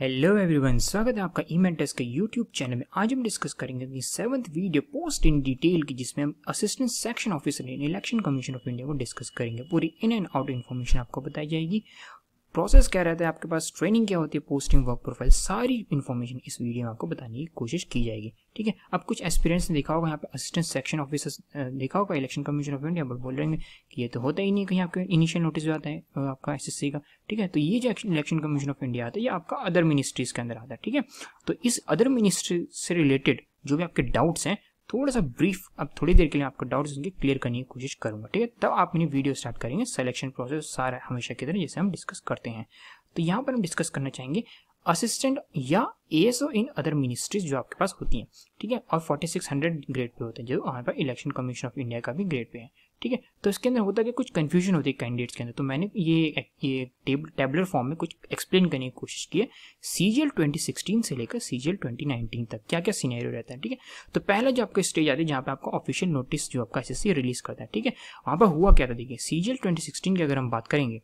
Hello everyone स्वागत है आपका ई टेस्ट के यूट्यूब चैनल में आज हम डिस्कस करेंगे अपनी seventh video post in detail की जिसमें हम assistant section officer in election commission of India को डिस्कस करेंगे पूरी इन एंड आउट इन्फॉर्मेशन आपको बताई जाएगी प्रोसेस क्या रहता है आपके पास ट्रेनिंग क्या होती है पोस्टिंग वर्क प्रोफाइल सारी इन्फॉर्मेशन इस वीडियो में आपको बताने की कोशिश की जाएगी ठीक है अब कुछ एक्सपीरियंस देखा होगा यहाँ पे असिस्टेंट सेक्शन ऑफिसर देखा होगा इलेक्शन कमीशन ऑफ इंडिया बोल रहे हैं कि ये तो होता ही नहीं कहीं आपके इनिशियल नोटिस आता है आपका एस का ठीक है तो ये जो इलेक्शन कमीशन ऑफ इंडिया आता है ये आपका अदर मिनिस्ट्रीज के अंदर आता है ठीक है तो इस अदर मिनिस्ट्री से रिलेटेड जो भी आपके डाउट्स हैं थोड़ा सा ब्रीफ अब थोड़ी देर के लिए आपको डाउट्स उनके क्लियर करने की कोशिश करूंगा ठीक है तब आप अपनी वीडियो स्टार्ट करेंगे सिलेक्शन प्रोसेस सारा हमेशा की तरह जैसे हम डिस्कस करते हैं तो यहाँ पर हम डिस्कस करना चाहेंगे असिस्टेंट या ए इन अदर मिनिस्ट्रीज जो आपके पास होती हैं ठीक है और 4600 ग्रेड पे होते हैं जो हमारे पास इलेक्शन कमीशन ऑफ इंडिया का भी ग्रेड पे है ठीक है तो इसके अंदर होता है कि कुछ कन्फ्यूजन होती है कैंडिडेट्स के अंदर तो मैंने ये ये टेबल टेबलर फॉर्म में कुछ एक्सप्लेन करने की कोशिश की है सी जी ट्वेंटी सिक्सटीन से लेकर सी जी ट्वेंटी नाइनटीन तक क्या क्या सीनेरियो रहता है ठीक है तो पहला जो आपका स्टेज आता है जहाँ पे आपका ऑफिशियल नोटिस जो आपका एस रिलीज करता है ठीक है वहाँ पर हुआ क्या था देखिए सी जी ट्वेंटी सिक्सटीन की अगर हम बात करेंगे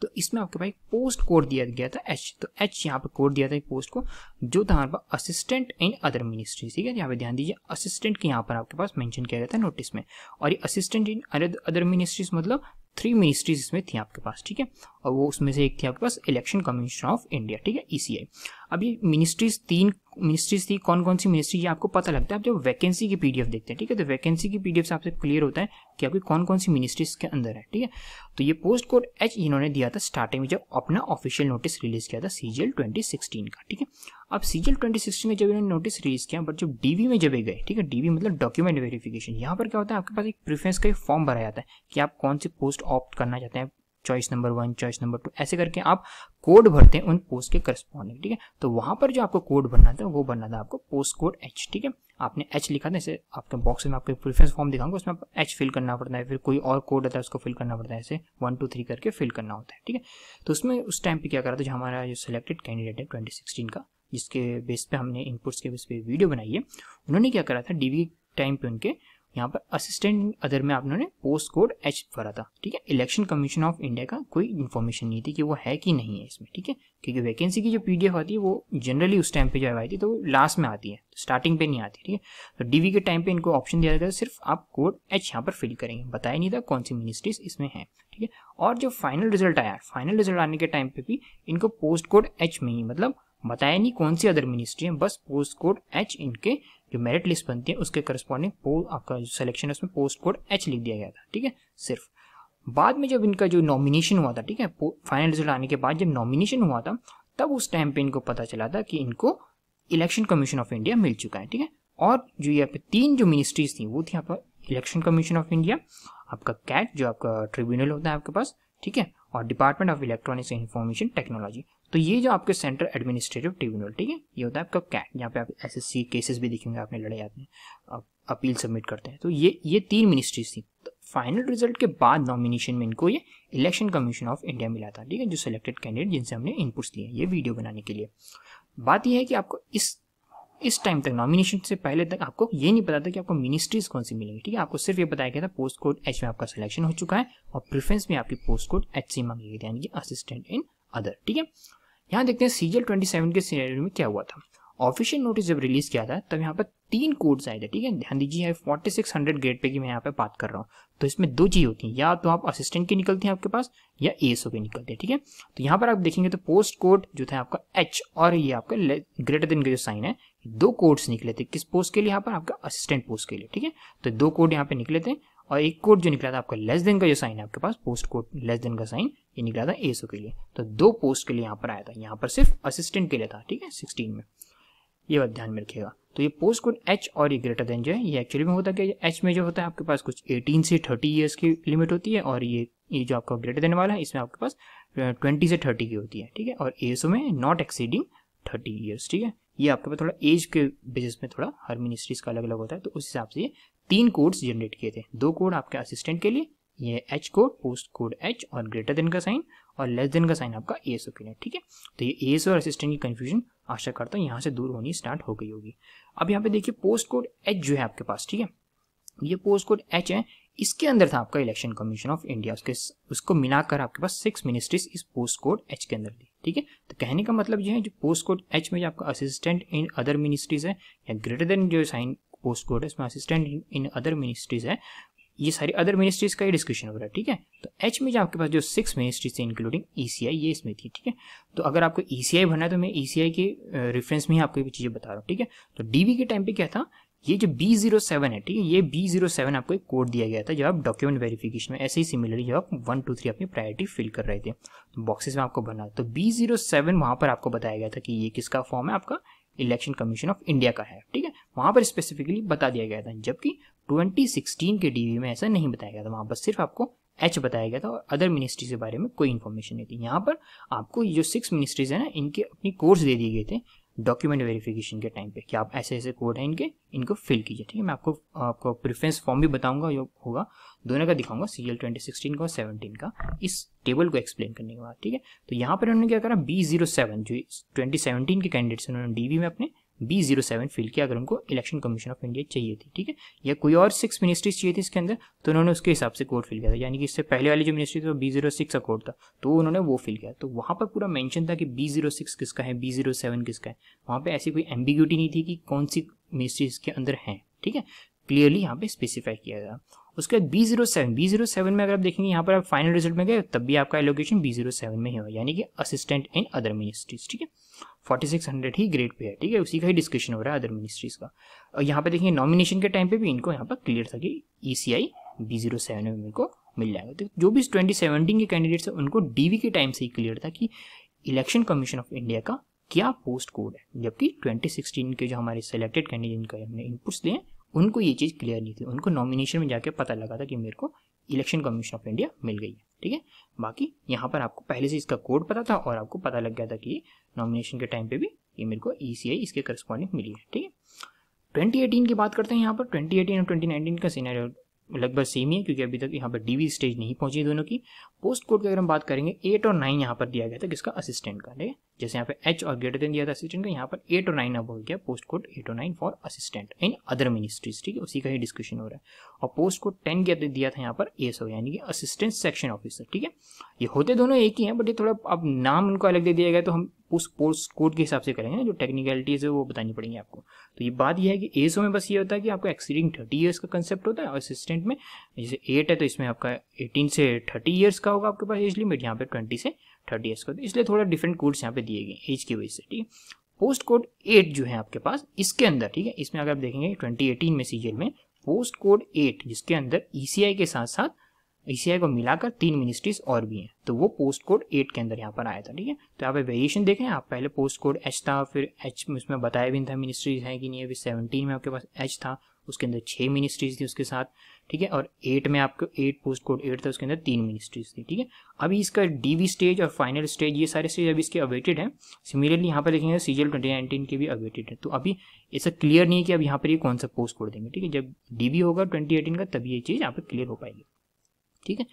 तो इसमें आपके पास एक पोस्ट कोड दिया गया था एच तो एच यहाँ पर कोड दिया था एक पोस्ट को जो था हमारे पास असिस्टेंट इन अदर मिनिस्ट्री ठीक है यहाँ पे ध्यान दीजिए असिस्टेंट के यहाँ पर आपके पास मेंशन किया गया था नोटिस में और ये असिस्टेंट इन अदर मिनिस्ट्रीज मतलब थ्री मिनिस्ट्रीज इसमें थी आपके पास ठीक है और वो उसमें से एक थी आपके पास इलेक्शन कमीशन ऑफ इंडिया ठीक है ई e अब ये मिनिस्ट्रीज तीन मिनिस्ट्रीज थी कौन कौन सी मिनिस्ट्री ये आपको पता लगता है आप जब वैकेंसी की पीडीएफ देखते हैं ठीक है तो वैकेंसी की पीडीएफ से आपसे क्लियर होता है कि आपकी कौन कौन सी मिनिस्ट्रीज के अंदर है ठीक है तो ये पोस्ट कोड एच इन्होंने दिया था स्टार्टिंग में जब अपना ऑफिशियल नोटिस रिलीज किया था सी सीजीएल 2016 का ठीक है अब सीजीएल 2016 में जब इन्होंने नोटिस रिलीज किया बट जब डीवी में जब गए ठीक है डीवी मतलब डॉक्यूमेंट वेरिफिकेशन यहाँ पर क्या होता है आपके पास एक प्रिफ्रेंस का एक फॉर्म भरा जाता है कि आप कौन सी पोस्ट ऑप्ट करना चाहते हैं choice number one choice number two ऐसे करके आप कोड भरते हैं उन पोस्ट के करस्पॉन्डिंग ठीक है तो वहाँ पर जो आपको कोड भरना था वो भरना था आपको पोस्ट कोड एच ठीक है आपने एच लिखा था इसे आपके बॉक्स में आपको प्रीफरेंस फॉर्म दिखाऊंगा उसमें आप एच फिल करना पड़ता है फिर कोई और कोड होता है उसको फिल करना पड़ता है ऐसे वन टू थ्री करके फिल करना होता है ठीक है तो उसमें उस टाइम पर क्या करा था जो हमारा जो सिलेक्टेड कैंडिडेट है ट्वेंटी सिक्सटीन का जिसके बेस पे हमने इनपुट्स के बेस पे वीडियो बनाई है उन्होंने क्या करा था डीवी टाइम पे उनके यहाँ पर असिस्टेंट अदर में आपने पोस्ट कोड एच भरा था ठीक है इलेक्शन कमीशन ऑफ इंडिया का कोई इन्फॉर्मेशन नहीं थी कि वो है कि नहीं है इसमें ठीक है क्योंकि वैकेंसी की जो पीडीएफ आती है वो जनरली उस टाइम पे जो आई थी तो वो लास्ट में आती है स्टार्टिंग तो पे नहीं आती ठीक है तो डीवी के टाइम पे इनको ऑप्शन दिया जाता है सिर्फ आप कोड एच यहाँ पर फिल करेंगे बताया नहीं था कौन सी मिनिस्ट्रीज इसमें है ठीक है और जो फाइनल रिजल्ट आया फाइनल रिजल्ट आने के टाइम पे भी इनको पोस्ट कोड एच में ही मतलब बताया नहीं कौन सी अदर मिनिस्ट्री है बस पोस्ट कोड एच इनके जो मेरिट लिस्ट बनती है उसके करस्पॉन्डिंग आपका जो सिलेक्शन है उसमें पोस्ट कोड एच लिख दिया गया था ठीक है सिर्फ बाद में जब इनका जो नॉमिनेशन हुआ था ठीक है फाइनल रिजल्ट आने के बाद जब नॉमिनेशन हुआ था तब उस टाइम पे इनको पता चला था कि इनको इलेक्शन कमीशन ऑफ इंडिया मिल चुका है ठीक है और जो यहाँ पे तीन जो मिनिस्ट्रीज थी वो थी आपका इलेक्शन कमीशन ऑफ इंडिया आपका कैट जो आपका ट्रिब्यूनल होता है आपके पास ठीक है और department of electronics and information technology तो ये जो आपके सेंट्रल एडमिनिस्ट्रेटिव ट्रिब्यूनल ठीक है ये होता है आपका कैट यहाँ पे आप एस केसेस भी देखेंगे आपने लड़े जाते हैं अपील सबमिट करते हैं तो ये ये तीन मिनिस्ट्रीज थी तो फाइनल रिजल्ट के बाद नॉमिनेशन में इनको ये इलेक्शन कमीशन ऑफ इंडिया मिला था ठीक है जो सिलेक्टेड कैंडिडेट जिनसे हमने इनपुट्स लिए ये वीडियो बनाने के लिए बात यह है कि आपको इस इस टाइम तक नॉमिनेशन से पहले तक आपको ये नहीं पता था कि आपको मिनिस्ट्रीज कौन सी मिलेंगी ठीक है आपको सिर्फ ये बताया गया था पोस्ट कोड एच में आपका सिलेक्शन हो चुका है और प्रेफरेंस में आपकी पोस्ट कोड एच सी मांगी गई थी यानी कि असिस्टेंट इन अदर ठीक है यहाँ देखते हैं सीजल ट्वेंटी सेवन के सीनेरियो में क्या हुआ था ऑफिशियल नोटिस जब रिलीज किया था तब यहाँ पर तीन कोड्स आए थे ठीक है ध्यान दीजिए forty six hundred grade pay की मैं यहाँ पे बात कर रहा हूँ तो इसमें दो चीज़ होती है या तो आप असिस्टेंट की निकलती हैं आपके पास या एएसओ की निकलती है ठीक है तो यहाँ पर आप देखेंगे तो पोस्ट कोड जो था आपका एच और ये आपका ग्रेटर देन का जो साइन है दो कोड्स निकले थे किस पोस्ट के लिए यहाँ पर आपका असिस्टेंट पोस्ट के लिए ठीक है तो दो कोड यहाँ पे निकले थे और एक कोड जो निकला था आपका लेस देन का जो साइन है आपके पास पोस्ट कोड लेस देन का साइन ये निकला था एसओ के लिए तो दो पोस्ट के लिए यहाँ पर आया था यहाँ पर सिर्फ असिस्टेंट के लिए था ठीक है सिक्सटीन में ये बात ध्यान में रखिएगा तो ये पोस्ट कोड एच और ये ग्रेटर देन जो है ये एक्चुअली में होता है कि एच में जो होता है आपके पास कुछ एटीन से थर्टी ईयर्स की लिमिट होती है और ये ये जो आपका ग्रेटर देन वाला है इसमें आपके पास ट्वेंटी से थर्टी की होती है ठीक है और एएसओ में नॉट एक्सीडिंग थर्टी ईयर्स ठीक है ये आपके पास थोड़ा एज के बेसिस में थोड़ा हर मिनिस्ट्रीज का अलग अलग होता है तो उस हिसाब से ये तीन कोड्स जनरेट किए थे दो कोड आपके असिस्टेंट के लिए ये H code post code H और ग्रेटर देन का साइन और लेस देन का साइन आपका ए एस के लिए ठीक है तो ये ए एस और असिस्टेंट की कन्फ्यूजन आशा करता हूँ यहाँ से दूर होनी स्टार्ट हो गई होगी अब यहाँ पे देखिए पोस्ट कोड एच जो है आपके पास ठीक है ये पोस्ट कोड एच है इसके अंदर था आपका इलेक्शन कमीशन ऑफ इंडिया उसके उसको मिलाकर आपके पास सिक्स मिनिस्ट्रीज इस पोस्ट कोड एच के अंदर थी ठीक है तो कहने का मतलब ये है जो पोस्ट कोड एच में जो आपका असिस्टेंट इन अदर मिनिस्ट्रीज है या ग्रेटर देन जो साइन पोस्ट कोड है इसमें असिस्टेंट इन अदर मिनिस्ट्रीज है ये सारी अदर मिनिस्ट्रीज का ही डिस्कशन हो रहा है ठीक है तो एच में जो आपके पास जो सिक्स मिनिस्ट्रीज थे इंक्लूडिंग ईसीआई e ये इसमें थी ठीक है तो अगर आपको ईसीआई e भरना है तो मैं ईसीआई e के रेफरेंस में ही आपको ये चीज़ें बता रहा हूँ ठीक है तो डीबी के टाइम पे क्या था ये जो बी जीरो सेवन है ठीक है ये बी जीरो सेवन आपको एक कोड दिया गया था जब आप डॉक्यूमेंट वेरिफिकेशन में ऐसे ही सिमिलरली जब आप वन टू थ्री अपनी प्रायोरिटी फिल कर रहे थे तो बॉक्सेस में आपको भरना तो बी जीरो सेवन वहाँ पर आपको बताया गया था कि ये किसका फॉर्म है आपका इलेक्शन कमीशन ऑफ इंडिया का है ठीक है वहाँ पर स्पेसिफिकली बता दिया गया था जबकि 2016 के डीवी में ऐसा नहीं बताया गया था वहाँ पर सिर्फ आपको एच बताया गया था और अदर मिनिस्ट्रीज के बारे में कोई इन्फॉर्मेशन नहीं थी यहाँ पर आपको जो सिक्स मिनिस्ट्रीज है ना इनके अपनी कोर्स दे दिए गए थे डॉक्यूमेंट वेरिफिकेशन के टाइम पे कि आप ऐसे ऐसे कोड हैं इनके इनको फिल कीजिए ठीक है मैं आपको आपको प्रिफ्रेंस फॉर्म भी बताऊंगा जो होगा दोनों का दिखाऊंगा सी एल ट्वेंटी का और सेवनटीन का इस टेबल को एक्सप्लेन करने के बाद ठीक है तो यहाँ पर उन्होंने क्या करा बी जीरो सेवन जो ट्वेंटी सेवनटीन के कैंडिडेट्स उन्होंने डी में अपने बी जीरो सेवन फिल किया अगर उनको इलेक्शन कमीशन ऑफ इंडिया चाहिए थी ठीक है या कोई और सिक्स मिनिस्ट्रीज चाहिए थी इसके अंदर तो उन्होंने उसके हिसाब से कोड फिल किया था यानी कि इससे पहले वाली जो मिनिस्ट्री थी बी जीरो सिक्स का कोड था तो उन्होंने वो फिल किया तो वहाँ पर पूरा मैंशन था कि बी जीरो सिक्स किसका है बी जीरो सेवन किसका है वहाँ पर ऐसी कोई एम्बिग्यूटी नहीं थी कि कौन सी मिनिस्ट्रीज के अंदर हैं ठीक है क्लियरली यहाँ पे स्पेसिफाई किया गया उसके बाद B zero seven B zero seven में अगर आप देखेंगे यहाँ पर आप फाइनल रिजल्ट में गए तब भी आपका एलोकेशन बी जीरो सेवन में ही हुआ यानी कि असिस्टेंट इन अदर मिनिस्ट्रीज ठीक है फोर्टी सिक्स हंड्रेड ही ग्रेड पे है ठीक है उसी का ही डिस्कशन हो रहा है अदर मिनिस्ट्रीज का और यहाँ पे देखिए नॉमिनेशन के टाइम पे भी इनको यहाँ पर क्लियर था कि E C I B zero seven में इनको मिल जाएगा तो जो भी ट्वेंटी सेवनटीन के कैंडिडेट्स हैं उनको डीवी के टाइम से ही क्लियर था कि इलेक्शन कमीशन ऑफ इंडिया का क्या पोस्ट कोड है जबकि ट्वेंटी सिक्सटीन के जो हमारे सिलेक्टेड कैंडिडेट का हमने इनपुट्स दिए उनको ये चीज़ क्लियर नहीं थी उनको नॉमिनेशन में जाकर पता लगा था कि मेरे को इलेक्शन कमीशन ऑफ इंडिया मिल गई है ठीक है बाकी यहाँ पर आपको पहले से इसका कोड पता था और आपको पता लग गया था कि नॉमिनेशन के टाइम पे भी ये मेरे को ई e इसके करस्पॉन्डिंग मिली है ठीक है ट्वेंटी की बात करते हैं यहाँ पर ट्वेंटी और ट्वेंटी का सीनारी लगभग सेम ही है क्योंकि अभी तक यहाँ पर डीवी स्टेज नहीं पहुंची दोनों की पोस्ट कोड की अगर हम बात करेंगे एट और नाइन यहाँ पर दिया गया था किसका असिस्टेंट का ठीक है जैसे यहाँ पे एच और ग्रेटर दिया था असिस्टेंट का यहाँ पर एट और नाइन अब हो गया पोस्ट कोड एट और nine for assistant in other ministries ठीक है उसी का ही डिस्कशन हो रहा है और पोस्ट कोड टेन क्या दिया था यहाँ पर एस हो यानी कि असिस्टेंट सेक्शन ऑफिसर ठीक है ये होते दोनों एक ही हैं बट ये थोड़ा अब नाम उनको अलग दे दिया गया तो हम उस पोस्ट कोड के हिसाब से करेंगे जो टेक्निकलिटीज़ है वो बतानी पड़ेंगी आपको तो ये बात यह है कि एसओ में बस ये होता है कि आपका एक्सीडिंग थर्टी ईयर्स का कंसेप्ट होता है और असिस्टेंट में जैसे एट है तो इसमें आपका एटीन से थर्टी ईयर्स का होगा आपके पास एज लिमिट यहाँ पर ट्वेंटी से थर्टी एस कर इसलिए थोड़ा डिफरेंट कोड्स यहाँ पे दिए गए एज की वजह से ठीक है पोस्ट कोड एट जो है आपके पास इसके अंदर ठीक है इसमें अगर आप देखेंगे ट्वेंटी एटीन में सीजल में पोस्ट कोड एट जिसके अंदर ई e के साथ साथ ई e को मिलाकर तीन मिनिस्ट्रीज और भी हैं तो वो पोस्ट कोड एट के अंदर यहाँ पर आया था ठीक है तो यहाँ पे वेरिएशन देखें आप पहले पोस्ट कोड एच था फिर एच उसमें बताया भी था मिनिस्ट्रीज है कि नहीं अभी सेवनटीन में आपके पास एच था उसके अंदर छः मिनिस्ट्रीज थी उसके साथ ठीक है और एट में आपको एट पोस्ट कोड एट था उसके अंदर तीन मिनिस्ट्रीज थी ठीक है अभी इसका डीवी स्टेज और फाइनल स्टेज ये सारे स्टेज अभी इसके अवेटेड हैं सिमिलरली यहाँ पर देखेंगे सीजल ट्वेंटी नाइनटीन के भी अवेटेड है तो अभी ऐसा क्लियर नहीं है कि अब यहाँ पर ये कौन सा पोस्ट कोड देंगे ठीक है जब डी होगा ट्वेंटी एटीन का तभी ये चीज़ यहाँ पर क्लियर हो पाएगी ठीक है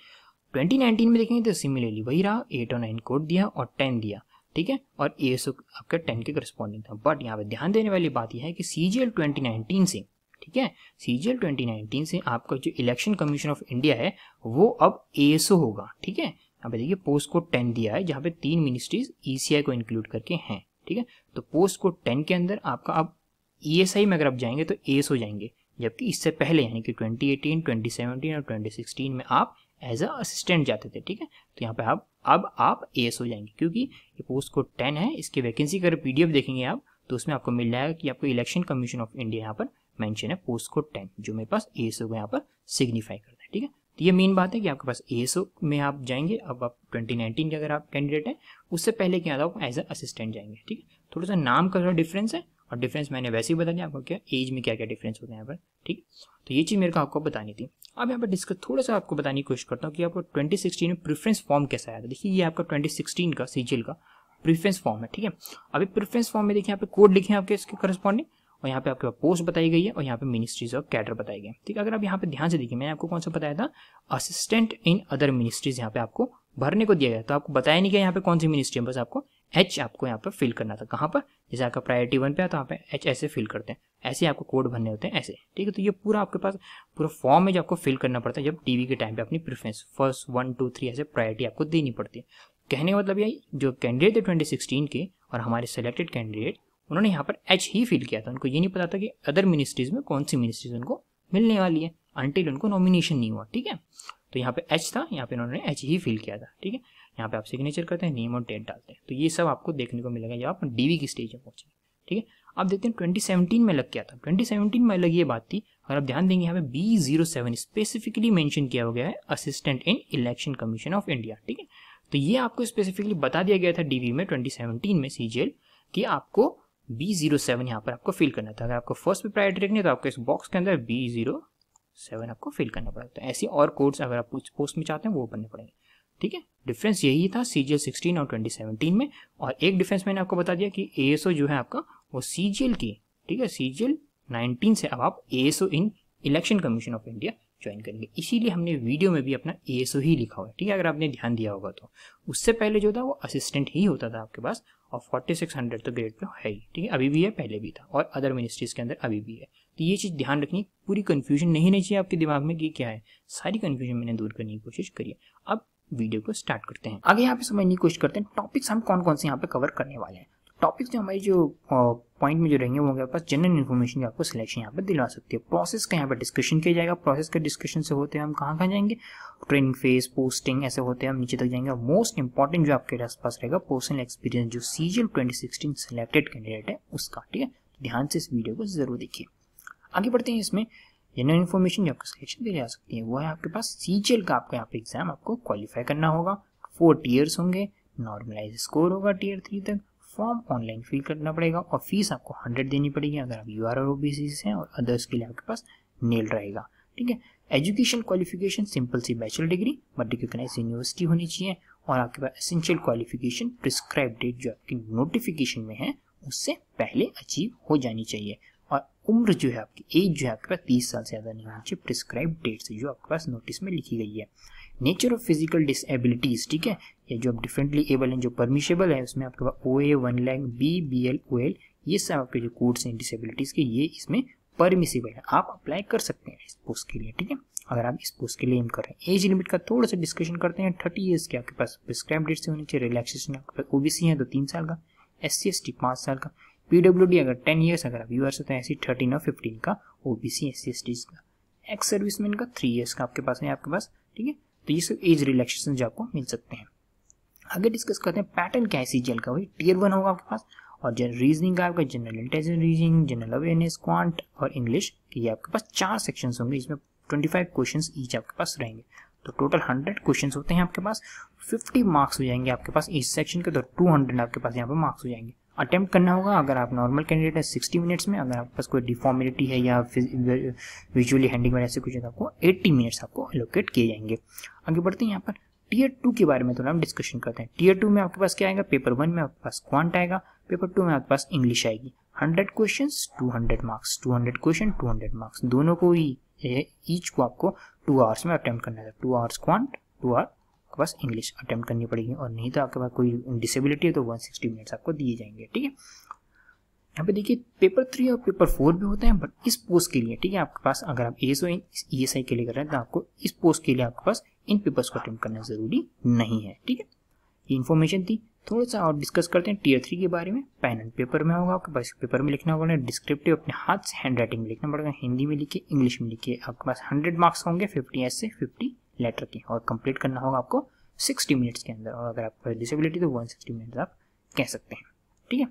ट्वेंटी नाइनटीन में देखेंगे तो सिमिलरली वही रहा एट और नाइन कोड दिया और टेन दिया ठीक है और ए आपका टेन के करस्पॉन्डिंग था बट यहाँ पर ध्यान देने वाली बात यह है कि सी जी ट्वेंटी नाइनटीन से ठीक है सी जी से आपका जो इलेक्शन कमीशन ऑफ इंडिया है वो अब ए होगा ठीक है यहाँ पे देखिए पोस्ट कोड टेन दिया है जहाँ पे तीन मिनिस्ट्रीज ई e को इंक्लूड करके हैं ठीक है तो पोस्ट कोड टेन के अंदर आपका अब ई e में अगर आप जाएंगे तो ए एस ओ जाएंगे जबकि इससे पहले यानी कि 2018, 2017 और 2016 में आप एज अ असिस्टेंट जाते थे ठीक है तो यहाँ पे आप अब आप ए एस हो जाएंगे क्योंकि ये पोस्ट कोड टेन है इसकी वैकेंसी का अगर पी देखेंगे आप तो उसमें आपको मिल जाएगा कि आपको इलेक्शन कमीशन ऑफ इंडिया यहाँ पर मेंशन है पोस्ट कोड टेन जो मेरे पास ए एस ओ को यहाँ पर सिग्निफाई करता है ठीक है तो ये मेन बात है कि आपके पास ए में आप जाएंगे अब आप 2019 के अगर आप कैंडिडेट हैं उससे पहले क्या था आप एज असिस्टेंट जाएंगे ठीक है थोड़ा सा नाम का थोड़ा डिफरेंस है और डिफरेंस मैंने वैसे ही बता दिया आपको क्या एज में क्या क्या डिफरेंस होता है यहाँ पर ठीक तो ये चीज़ मेरे को आपको बतानी थी अब यहाँ पर डिस्कस थोड़ा सा आपको बताने की कोशिश करता हूँ कि आपको 2016 में प्रिफ्रेंस फॉर्म कैसा आया था देखिए ये आपका सिक्सटीन का सीजीएल का प्रिफ्रेंस फॉर्म है ठीक है अभी प्रिफ्रेंस फॉर्म में देखिए यहाँ पे कोड लिखे हैं आपके इसके करस्पॉन्डिंग और यहाँ पे आपके पास पोस्ट बताई गई है और यहाँ पे मिनिस्ट्रीज ऑफ कैडर बताई गई ठीक है अगर आप यहाँ पे ध्यान से देखिए मैंने आपको कौन सा बताया था असिस्टेंट इन अदर मिनिस्ट्रीज यहाँ पे आपको भरने को दिया गया तो आपको बताया नहीं गया यहाँ पे कौन सी मिनिस्ट्री है बस आपको एच आपको यहाँ पर फिल करना था कहाँ पर जैसे आपका प्रायोरिटी वन पे है तो यहाँ पे एच ऐसे फिल करते हैं ऐसे आपको कोड भरने होते हैं ऐसे ठीक है तो ये पूरा आपके पास पूरा फॉर्म है जो आपको फिल करना पड़ता है जब टीवी के टाइम पे अपनी preference first one two three ऐसे प्रायोरिटी आपको देनी पड़ती है कहने का मतलब ये जो कैंडिडेट है ट्वेंटी सिक्सटीन के और हमारे सेलेक्टेड कैंडिडेट उन्होंने यहाँ पर एच ही फिल किया था उनको ये नहीं पता था कि अदर मिनिस्ट्रीज में कौन सी मिनिस्ट्रीज उनको मिलने वाली है अनटिल उनको नॉमिनेशन नहीं हुआ ठीक है तो यहाँ पे एच था यहाँ पे उन्होंने एच ही फिल किया था ठीक है यहाँ पे आप सिग्नेचर करते हैं नेम और डेट डालते हैं तो ये सब आपको देखने को मिलेगा जब आप डीवी की स्टेज में पहुंचे ठीक है आप देखते हैं सेवनटीन में लग क्या था सेवनटीन में अलग ये बात थी अगर आप ध्यान देंगे यहाँ पे B zero seven specifically mention किया गया है assistant in election commission of India ठीक है तो ये आपको स्पेसिफिकली बता दिया गया था डीवी में सेवनटीन में सीजीएल कि आपको बी जीरो सेवन यहाँ पर आपको फिल करना था तो अगर आपको फर्स्ट पे प्रायरिटी रखनी है तो आपको इस बॉक्स के अंदर बी जीरो सेवन आपको फिल करना पड़ेगा तो ऐसे और कोड्स अगर आप उस पोस्ट में चाहते हैं वो भरने पड़ेंगे ठीक है डिफरेंस यही था सी जी और ट्वेंटी में और एक डिफरेंस मैंने आपको बता दिया कि ए जो है आपका वो सी की ठीक है सी जी से अब आप A in election commission of India join करेंगे इसीलिए हमने वीडियो में भी अपना ए ही लिखा हुआ है ठीक है अगर आपने ध्यान दिया होगा तो उससे पहले जो था वो असिस्टेंट ही होता था आपके पास और 4600 तो ग्रेड पे है ही ठीक है अभी भी है पहले भी था और अदर मिनिस्ट्रीज के अंदर अभी भी है तो ये चीज़ ध्यान रखनी पूरी कन्फ्यूजन नहीं रहनी चाहिए आपके दिमाग में कि क्या है सारी कन्फ्यूजन मैंने दूर करने की कोशिश करी है अब वीडियो को स्टार्ट करते हैं आगे यहाँ पे समझने की कोशिश करते हैं टॉपिक्स हम कौन कौन से यहाँ पे कवर करने वाले हैं टॉपिक्स जो हमारी जो पॉइंट में जो रहेंगे वो हमारे पास जनरल इन्फॉर्मेशन जो आपको सिलेक्शन यहाँ पर दिला सकती है प्रोसेस का यहाँ पर डिस्कशन किया जाएगा प्रोसेस के डिस्कशन से होते हैं हम कहाँ कहाँ जाएंगे ट्रेनिंग फेज पोस्टिंग ऐसे होते हैं हम नीचे तक जाएंगे मोस्ट इंपॉर्टेंट जो आपके पास रहेगा पर्सनल एक्सपीरियंस जो C G twenty selected candidate है उसका ठीक है ध्यान से इस वीडियो को जरूर देखिए आगे बढ़ते हैं इसमें जनरल इन्फॉर्मेशन जो आपको सिलेक्शन दी जा सकती है वो है आपके पास सी का आपका यहाँ पे एग्जाम आपको क्वालिफाई करना होगा फोर टीयर्स होंगे नॉर्मलाइज स्कोर होगा टीयर थ्री तक फॉर्म ऑनलाइन फिल करना पड़ेगा और फीस आपको हंड्रेड देनी पड़ेगी अगर आप U R or O B C हैं और अदर्स के लिए आपके पास नेल रहेगा ठीक है education qualification simple see bachelor degree but recognize university होनी चाहिए और आपके पास एसेंशियल क्वालिफिकेशन प्रिस्क्राइब डेट जो आपकी नोटिफिकेशन में है उससे पहले अचीव हो जानी चाहिए और उम्र जो है आपकी एज जो है आपके पास तीस साल से ज़्यादा नहीं होनी चाहिए प्रिस्क्राइब डेट से जो आपके पास नोटिस में लिखी गई है नेचर ऑफ फिजिकल डिसएबिलिटीज ठीक है ये जो आप डिफरेंटली एबल हैं जो परमिशेबल है उसमें आपके पास ओ ए वन लैंग B B L O L ये सब आपके जो कोड्स हैं डिसेबिलिटीज़ के ये इसमें परमिसेबल है आप अप्लाई कर सकते हैं इस पोस्ट के लिए ठीक है अगर आप इस पोस्ट के लिए एम कर रहे हैं एज लिमिट का थोड़ा सा डिस्कशन करते हैं थर्टी ईयर्स के आपके पास प्रिस्क्राइब डेट से होनी चाहिए रिलैक्सेशन आपके पास ओबीसी है तो तीन साल का एस सी एस टी पाँच साल का डी अगर टेन ईयर्स अगर आप यू यूएस होते हैं तो ऐसी थर्टीन और फिफ्टीन का O B C S C S T का एक्स सर्विसमैन का थ्री ईयर्स का आपके पास है आपके पास ठीक है तो ये सब एज रिलैक्सेशन जो आपको मिल सकते हैं आगे डिस्कस करते हैं पैटर्न क्या है सी का भाई टीयर वन होगा आपके पास और जनरल रीजनिंग का आपका general intelligence reasoning general awareness quant और इंग्लिश ये आपके पास चार सेक्शन होंगे इसमें ट्वेंटी फाइव क्वेश्चन ईच आपके पास रहेंगे तो टोटल हंड्रेड क्वेश्चन होते हैं आपके पास फिफ्टी मार्क्स हो जाएंगे आपके पास इस सेक्शन के तो टू आपके पास यहाँ पर मार्क्स हो जाएंगे अटैम्प्ट करना होगा अगर आप नॉर्मल कैंडिडेट है सिक्सटी मिनट्स में अगर आपके पास कोई डिफॉर्मिलिटी है या विजुअली हैंडिंग से कुछ है तो आपको एट्टी मिनट्स आपको एलोकेट किए जाएंगे आगे बढ़ते हैं यहाँ पर टीयर टू के बारे में थोड़ा हम डिस्कशन करते हैं टीयर टू में आपके पास क्या आएगा पेपर वन में आपके पास क्वांट आएगा पेपर टू में आपके पास इंग्लिश आएगी hundred question two hundred marks two hundred question two hundred marks दोनों को ही ईच को आपको टू आवर्स में अटैम्प्ट करना है two hours quant two hour आपके पास इंग्लिश अटैम्प्ट करनी पड़ेगी और नहीं तो आपके पास कोई डिसेबिलिटी है तो 160 मिनट्स आपको दिए जाएंगे ठीक है यहाँ पे देखिए पेपर थ्री और पेपर फोर भी होते हैं बट इस पोस्ट के लिए ठीक है आपके पास अगर आप एस ई एस आई के लिए कर रहे हैं तो आपको इस पोस्ट के लिए आपके पास इन पेपर्स को अटैम्प्ट करना ज़रूरी नहीं है ठीक है ये इन्फॉर्मेशन थी थोड़ा सा और डिस्कस करते हैं टीयर थ्री के बारे में पेन एंड पेपर में होगा आपके पास पेपर में लिखना होगा डिस्क्रिप्टिव अपने हाथ से हैंड राइटिंग में लिखना पड़ेगा हिंदी में लिखिए इंग्लिश में लिखिए आपके पास हंड्रेड मार्क्स होंगे fifty essay fifty letter की और कंप्लीट करना होगा आपको 60 मिनट्स के अंदर और अगर आपको डिसेबिलिटी तो वन सिक्सटी मिनट आप कह सकते हैं ठीक है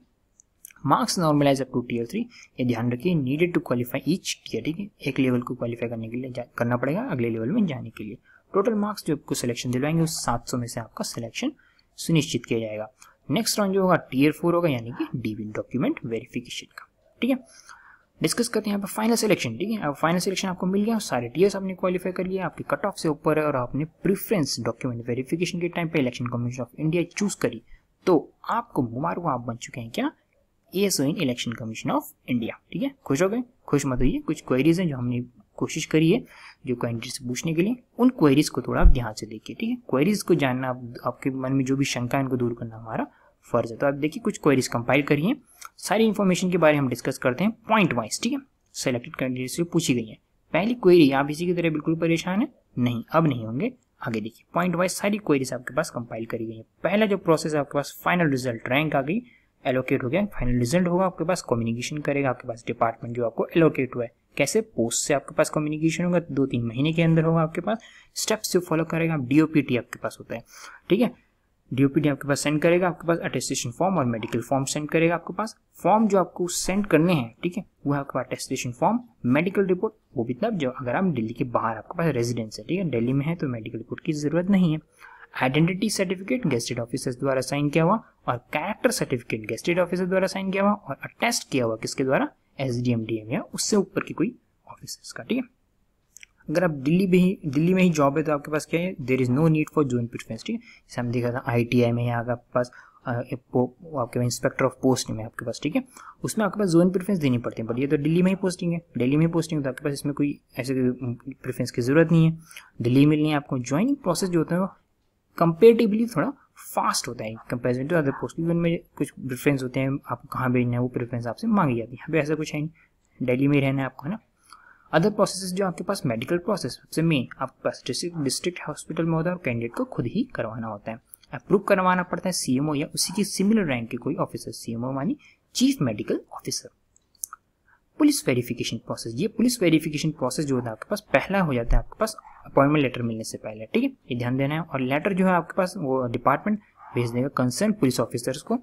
marks normalise up to tier three ये ध्यान रखिए needed to qualify each tier ठीक है एक लेवल को क्वालिफाई करने के लिए करना पड़ेगा अगले लेवल में जाने के लिए टोटल मार्क्स जो आपको सिलेक्शन दिलवाएंगे उस सात सौ में से आपका सिलेक्शन सुनिश्चित किया जाएगा नेक्स्ट राउंड जो होगा टीयर फोर होगा यानी कि डीबी डॉक्यूमेंट वेरिफिकेशन का ठीक है डिस्कस करते हैं यहाँ पर फाइनल सिलेक्शन ठीक है अब फाइनल सिलेक्शन आपको मिल गया सारे टीयर्स आपने क्वालिफाई कर लिया आपकी कट ऑफ से ऊपर है और आपने प्रीफरेंस डॉक्यूमेंट वेरिफिकेशन के टाइम पे Election commission of India choose करी तो आपको मुबारक आप बन चुके हैं क्या as in election commission of India ठीक है खुश हो गए खुश मत होइए कुछ क्वेरीज हैं जो हमने कोशिश करी है जो क्वेंटिटी से पूछने के लिए उन क्वेरीज को थोड़ा आप ध्यान से देखिए ठीक है क्वेरीज को जानना आप, आपके मन में जो भी शंका है उनको दूर करना हमारा फर्ज है तो आप देखिए कुछ क्वेरीज कंपाइल करिए सारी इन्फॉर्मेशन के बारे में हम डिस्कस करते हैं पॉइंट वाइज ठीक है सेलेक्टेड कैंडिडेट से पूछी गई है पहली क्वेरी आप इसी की तरह बिल्कुल परेशान है नहीं अब नहीं होंगे आगे देखिए पॉइंट वाइज सारी क्वेरीज आपके पास कंपाइल करी गई है पहला जो प्रोसेस आपके पास फाइनल रिजल्ट रैंक आ गई एलोकेट हो गया फाइनल रिजल्ट होगा आपके पास कम्युनिकेशन करेगा आपके पास डिपार्टमेंट जो आपको एलोकेट हुआ है कैसे पोस्ट से आपके पास कम्युनिकेशन होगा दो तीन महीने के अंदर होगा आपके पास स्टेप्स जो फॉलो करेगा आप डीओपीटी आपके पास होता है ठीक है डीओपीडी आपके पास सेंड करेगा आपके पास अटेस्टेशन फॉर्म और मेडिकल फॉर्म सेंड करेगा आपके पास फॉर्म जो आपको सेंड करने हैं ठीक है वो है आपके पास अटेस्टेशन फॉर्म मेडिकल रिपोर्ट वो भी तब जो अगर आप दिल्ली के बाहर आपके पास रेजिडेंस है ठीक है दिल्ली में है तो मेडिकल रिपोर्ट की जरूरत नहीं है आइडेंटिटी सर्टिफिकेट गेस्टेड ऑफिसर्स द्वारा साइन किया हुआ और कैरेक्टर सर्टिफिकेट गेस्टेड ऑफिसर द्वारा साइन किया हुआ और अटेस्ट किया हुआ किसके द्वारा S D M D M या उससे ऊपर की कोई ऑफिसर्स का ठीक है अगर आप दिल्ली में ही दिल्ली में ही जॉब है तो आपके पास क्या है there is no need for ठीक है जैसे हम देखा था आई में यहाँ आपके पास आपके पास इंस्पेक्टर ऑफ पोस्ट में आपके पास ठीक है उसमें आपके पास जोन प्रेफरेंस देनी पड़ती है बट ये तो दिल्ली में ही पोस्टिंग है दिल्ली में ही पोस्टिंग है तो आपके पास इसमें कोई ऐसे प्रेफरेंस की ज़रूरत नहीं है दिल्ली में नहीं आपको ज्वाइनिंग प्रोसेस जो होता है वो कंपेरेटिवली थोड़ा फास्ट होता है कंपेरिजन टू अदर पोस्ट में कुछ प्रेफरेंस होते हैं आपको कहाँ भेजना है वो प्रेफरेंस आपसे मांगी जाती है यहाँ पे ऐसा कुछ है नहीं दिल्ली में रहना है आपको है ना अदर प्रोसेस जो आपके पास मेडिकल प्रोसेस सबसे मेन आपके पास डिस्ट्रिक्ट डिस्ट्रिक्ट हॉस्पिटल में होता है और कैंडिडेट को खुद ही करवाना होता है अप्रूव करवाना पड़ता है सीएमओ या उसी की सिमिलर रैंक के कोई ऑफिसर सीएमओ मानी chief medical officer police verification process ये पुलिस वेरिफिकेशन प्रोसेस जो होता है आपके पास पहला हो जाता है आपके पास अपॉइंटमेंट लेटर मिलने से पहले ठीक है ये ध्यान देना है और लेटर जो है आपके पास वो डिपार्टमेंट भेज देगा कंसर्न पुलिस ऑफिसर्स को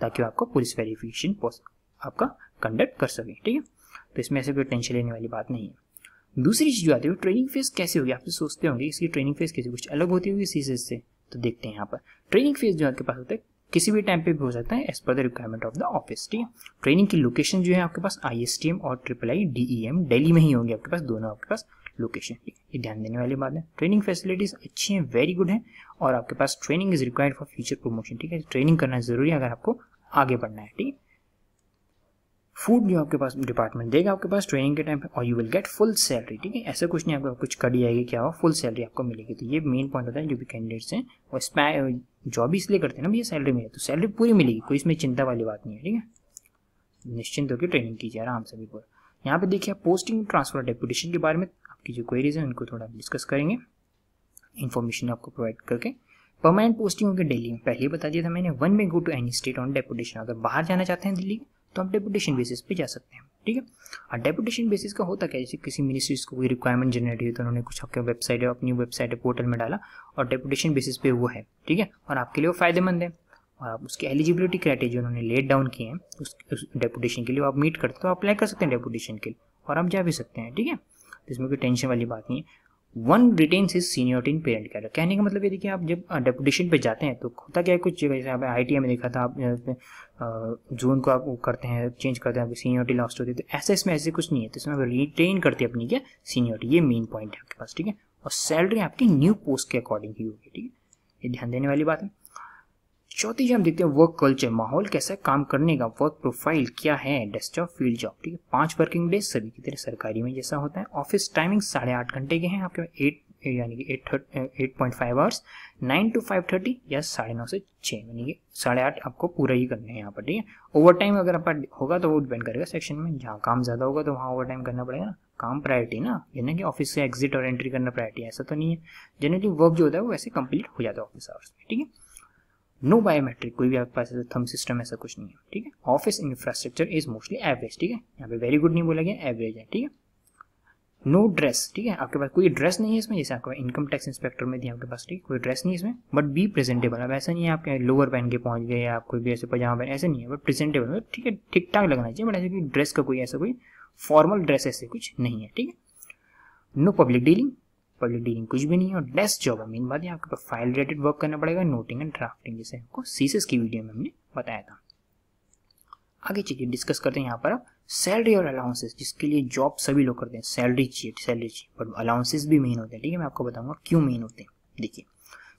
ताकि आपको पुलिस वेरिफिकेशन प्रोसेस आपका कंडक्ट कर सके ठीक है तो इसमें ऐसे कोई टेंशन लेने वाली बात नहीं है दूसरी चीज़ जो आती है ट्रेनिंग फेज कैसे होगी आप तो सोचते होंगे इसकी ट्रेनिंग फेज कैसे कुछ अलग होती होगी इसी से तो देखते हैं यहाँ पर ट्रेनिंग फेज जो आपके पास होता है किसी भी टाइम पे भी हो सकता है as per the requirement of the office ठीक है ट्रेनिंग की लोकेशन जो है आपके पास आई एस टी एम और triple I D E Delhi में ही होगी आपके पास दोनों आपके पास लोकेशन ठीक है ये ध्यान देने वाली बात है ट्रेनिंग फैसिलिटीज अच्छी हैं वेरी गुड हैं और आपके पास training is required for future promotion ठीक है ट्रेनिंग करना जरूरी है अगर आपको आगे बढ़ना है ठीक है फूड जो आपके पास डिपार्टमेंट देगा आपके पास ट्रेनिंग के टाइम पे और you will get full salary ठीक है ऐसा कुछ नहीं आपको कुछ कड़ी आएगी क्या हो फुल सैलरी आपको मिलेगी तो ये मेन पॉइंट होता है जो भी कैंडिडेट्स हैं और जॉब इसलिए करते हैं ना भैया सैलरी मिले तो सैलरी पूरी मिलेगी कोई इसमें चिंता वाली बात नहीं है ठीक है निश्चिंत होकर ट्रेनिंग कीजिए आराम से भी पूरा यहाँ पर देखिए पोस्टिंग ट्रांसफर डेपुटेशन के बारे में आपकी जो क्वेरीज हैं उनको थोड़ा डिस्कस करेंगे इन्फॉर्मेशन आपको प्रोवाइड करके परमानेंट पोस्टिंग होगी दिल्ली में पहले बता दिया था मैंने one may go to any state on deputation अगर बाहर जाना चाहते हैं दिल्ली तो आप डेपुटेशन बेसिस पे जा सकते हैं ठीक है और डेपुटेशन बेसिस का होता क्या जैसे किसी मिनिस्ट्रीज को कोई रिक्वायरमेंट जनरेट हुई तो उन्होंने कुछ आपके वेबसाइट है अपनी वेबसाइट है पोर्टल में डाला और डेपुटेशन बेसिस पे वो है ठीक है और आपके लिए वो फायदेमंद है और आप उसकी एलिजिबिलिटी क्राइटेरिया उन्होंने लेट डाउन किए हैं उस, डेपुटेशन के लिए आप मीट करते तो अप्लाई कर सकते हैं डेपुटेशन के लिए और आप जा भी सकते हैं ठीक है तो इसमें कोई टेंशन वाली बात नहीं है one retains is seniority in parent cadre कहने का मतलब ये देखिए आप जब डेपुटेशन पे जाते हैं तो होता क्या है कुछ जैसे आप आई में देखा था आप जून को आप करते हैं चेंज करते हैं सीनियरिटी लास्ट होती है तो ऐसे इसमें ऐसे कुछ नहीं है तो इसमें आप रिटेन करते हैं अपनी क्या सीनियरिटी ये मेन पॉइंट है आपके पास ठीक है और सैलरी आपकी न्यू पोस्ट के अकॉर्डिंग ही होगी ठीक है ये ध्यान देने वाली बात है चौथी हम देखते हैं वर्क कल्चर माहौल कैसा है काम करने का वर्क प्रोफाइल क्या है डेस्ट जॉब फील्ड जॉब ठीक है पांच वर्किंग डे सभी की तरह सरकारी में जैसा होता है ऑफिस टाइमिंग साढ़े आठ घंटे के हैं आपके पास एट यानी कि eight eight point five hours nine to five thirty या साढ़े नौ से छः यानी कि साढ़े आठ आपको पूरा ही करना है यहाँ पर ठीक है ओवर टाइम अगर आपका होगा तो वो डिपेंड करेगा सेक्शन में जहाँ काम ज़्यादा होगा तो वहाँ ओवर टाइम करना पड़ेगा ना काम प्रायोरिटी ना यानी कि ऑफिस से एग्जिट और एंट्री करना प्रायोरिटी ऐसा तो नहीं है जनरली वर्क जो होता है वो वैसे कंप्लीट हो जाता है ऑफिस आवर्स में ठीक है नो बायोमेट्रिक कोई भी आपके पास थम सिस्टम ऐसा कुछ नहीं है ठीक है office infrastructure is mostly average ठीक है यहाँ पे वेरी गुड नहीं बोला गया एवरेज है ठीक है नो ड्रेस ठीक है आपके पास कोई ड्रेस नहीं है इसमें जैसे आपके इनकम टैक्स इंस्पेक्टर में दिया आपके पास ठीक कोई ड्रेस नहीं है इसमें बट बी प्रेजेंटेबल अब ऐसा नहीं है आपके लोअर पहन के पहुंच गए आप कोई भी ऐसे पजामा पहन ऐसे नहीं है बट मतलब प्रेजेंटेबल ठीक है ठीक ठाक लगना चाहिए बट ऐसे कोई ड्रेस का कोई ऐसा कोई फॉर्मल ड्रेस ऐसे कुछ नहीं है ठीक है no public dealing public dealing कुछ भी नहीं है और डेस्क जॉब है मेन बात है आपके पास फाइल रिलेटेड वर्क करना पड़ेगा नोटिंग एंड ड्राफ्टिंग जैसे आपको सीसेस की वीडियो में हमने बताया था आगे चलिए डिस्कस करते हैं यहाँ पर आप सैलरी और अलाउंसेस जिसके लिए जॉब सभी लोग करते हैं सैलरी चाहिए सैलरी चाहिए बट अलाउंसेस भी मेन होते हैं ठीक है मैं आपको बताऊंगा क्यों मेन होते हैं देखिए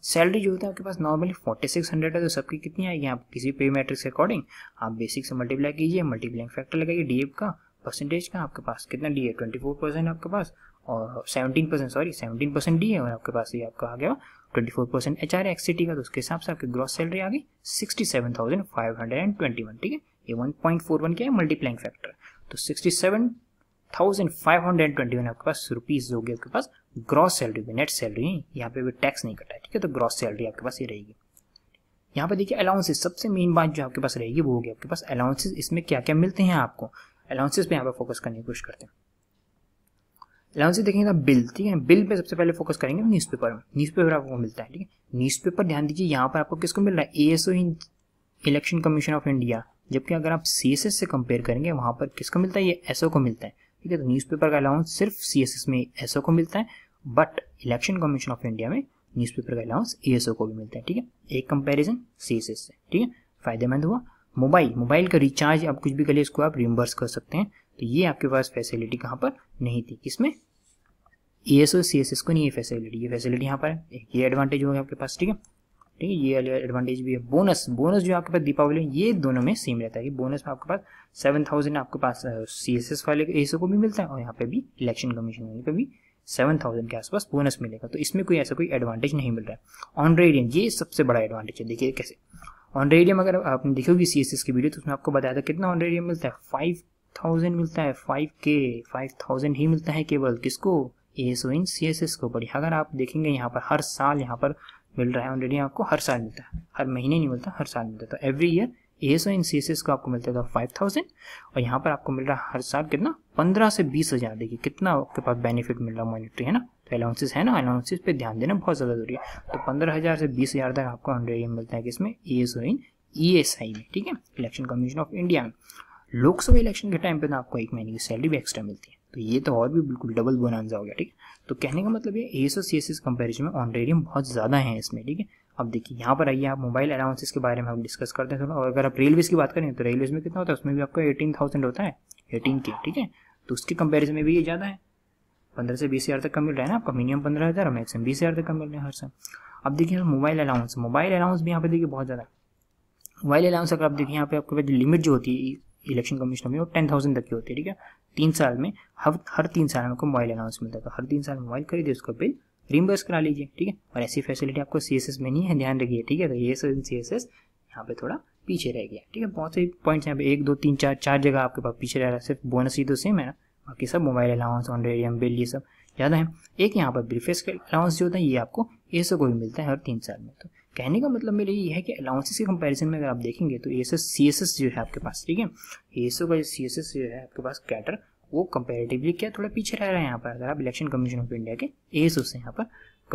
सैलरी जो होता है आपके पास नॉर्मली फोर्टी सिक्स हंड्रेड है तो सबकी कितनी आएगी आप किसी पे मैट्रिक्स के अकॉर्डिंग आप बेसिक से मल्टीप्लाई कीजिए मल्टीप्लाइंग फैक्टर लगाइए डीएफ का परसेंटेज का आपके पास कितना डी है ट्वेंटी फोर परसेंट आपके पास और seventeen percent sorry seventeen percent D है और आपके पास ये आपका आ गया twenty four percent H R X city का तो उसके हिसाब से आपकी ग्रॉस सैलरी आ गई sixty seven thousand five hundred and twenty one ठीक है ये वन पॉइंट फोर वन क्या है मल्टीप्लाइंग फैक्टर तो sixty seven thousand five hundred twenty one आपके पास रुपीज होगी आपके पास ग्रॉस सैलरी भी नेट सैलरी यहाँ पे भी टैक्स नहीं कटा है ठीक है तो ग्रॉस सैलरी आपके पास ये रहेगी यहाँ पे देखिए अलाउंसेस सबसे मेन बात जो आपके पास रहेगी वो होगी आपके पास अलाउंसेस इसमें क्या क्या मिलते हैं आपको अलाउंसेस पे यहाँ पर फोकस करने की कोशिश करते हैं अलाउन से देखेंगे तो आप बिल ठीक है बिल पे सबसे पहले फोकस करेंगे न्यूज़पेपर में न्यूज़पेपर आपको मिलता है ठीक है न्यूज़पेपर ध्यान दीजिए यहाँ पर आपको किसको मिल रहा है A Election commission of India जबकि अगर आप सी से कंपेयर करेंगे वहाँ पर किसको मिलता है ये एस को मिलता है ठीक है तो पेपर का अलाउंस सिर्फ सी में एस को मिलता है but Election commission of India में पेपर का अलाउंस ए को भी मिलता है ठीक है एक कंपेरिजन सी से ठीक है फायदेमंद हुआ मोबाइल मोबाइल का रिचार्ज आप कुछ भी करिए इसको आप रिमबर्स कर सकते हैं तो ये आपके पास फैसिलिटी कहाँ पर नहीं थी किसमें E S O C S S को नहीं है फैसिलिटी ये फैसिलिटी यहाँ पर है एक ये एडवांटेज होगा आपके पास ठीक है ठीक है ये एडवांटेज भी है बोनस बोनस जो आपके पास दीपावली ये दोनों में सेम रहता है बोनस में आपके पास सेवन थाउजेंड आपके पास सी एस एस वाले ए e को भी मिलता है और यहाँ पे भी इलेक्शन कमीशन वाले पे भी सेवन थाउजेंड के आसपास बोनस मिलेगा तो इसमें कोई ऐसा कोई एडवांटेज नहीं मिल रहा है ऑनरेडियम ये सबसे बड़ा एडवांटेज है देखिए कैसे ऑनरेडियम अगर आपने देखोगी सी एस एस की वीडियो तो उसमें आपको बताया था कितना ऑनरेडियम मिलता है फाइव थाउजेंड मिलता है फाइव के फाइव थाउजेंड ही मिलता है केवल किसको A S in C S S को बढ़िया अगर आप देखेंगे यहाँ पर हर साल यहाँ पर मिल रहा है ऑलरेडी आपको हर साल मिलता है हर महीने नहीं मिलता हर साल मिलता है तो every year A S in C S S को आपको मिलता था फाइव थाउजेंड और यहाँ पर आपको मिल रहा है हर साल कितना पंद्रह से बीस हज़ार देखिए कितना आपके पास बेनिफिट मिल रहा है मॉनिटरी है ना तो अलाउंसेस है ना अलाउंसेस पे ध्यान देना बहुत ज़्यादा जरूरी है तो पंद्रह हज़ार से बीस हज़ार तक आपको ऑलरेडी मिलता है किसमें ए S in E S I में ठीक है इलेक्शन कमीशन ऑफ इंडिया में लोकसभा इलेक्शन के टाइम पे ना आपको एक महीने की सैलरी भी एक्स्ट्रा मिलती है तो ये तो और भी बिल्कुल डबल बोनानजा हो गया ठीक है तो कहने का मतलब ये S O C S comparison में ऑनरेडियम बहुत ज़्यादा है इसमें ठीक है अब देखिए यहाँ पर आइए आप मोबाइल अलाउंसेस के बारे में हम डिस्कस करते हैं थोड़ा और अगर आप रेलवेज की बात करें तो रेलवेज में कितना होता है उसमें भी आपका एटीन थाउजेंड होता है एटीन के ठीक है तो उसके कंपेरिजन में भी ये ज़्यादा है पंद्रह से बीस हज़ार तक का मिल रहा है ना आपका मिनिमम पंद्रह हज़ार और मैक्सिमम बीस हज़ार तक का मिल रहा है हर साल अब देखिए मोबाइल अलाउंस मोबाइल अलाउंस भी यहाँ पे देखिए बहुत ज़्यादा मोबाइल अलाउंस अगर आप देखिए यहाँ पे आपके पास लिमिट जो होती है इलेक्शन कमीशन में वो टेन थाउजेंड तक की होती है ठीक है तीन साल में हर हर तीन साल में आपको मोबाइल अलाउंस मिलता है तो हर तीन साल मोबाइल खरीदे उसका बिल रिमबर्स करा लीजिए ठीक है और ऐसी फैसिलिटी आपको सी में नहीं है ध्यान रखिए ठीक है तो ये सी एस एस यहाँ पे थोड़ा पीछे रह गया ठीक है बहुत से पॉइंट्स यहाँ पे एक दो तीन चार चार जगह आपके पास पीछे रह रहा सिर्फ बोनस ही तो सेम है ना बाकी सब mobile allowance honorarium bill ये सब ज़्यादा है एक यहाँ पर ब्रीफेस अलाउंस जो होता है ये आपको एसओ को भी मिलता है हर तीन साल में तो कहने का मतलब मेरे ये है कि अलाउंसेस के कंपैरिजन में अगर आप देखेंगे तो ए एस जो है आपके पास ठीक है ए का जो सी जो है आपके पास कैटर वो कंपेरेटिवली क्या थोड़ा पीछे रह रहा है यहाँ पर अगर आप इलेक्शन कमीशन ऑफ इंडिया के ए से यहाँ पर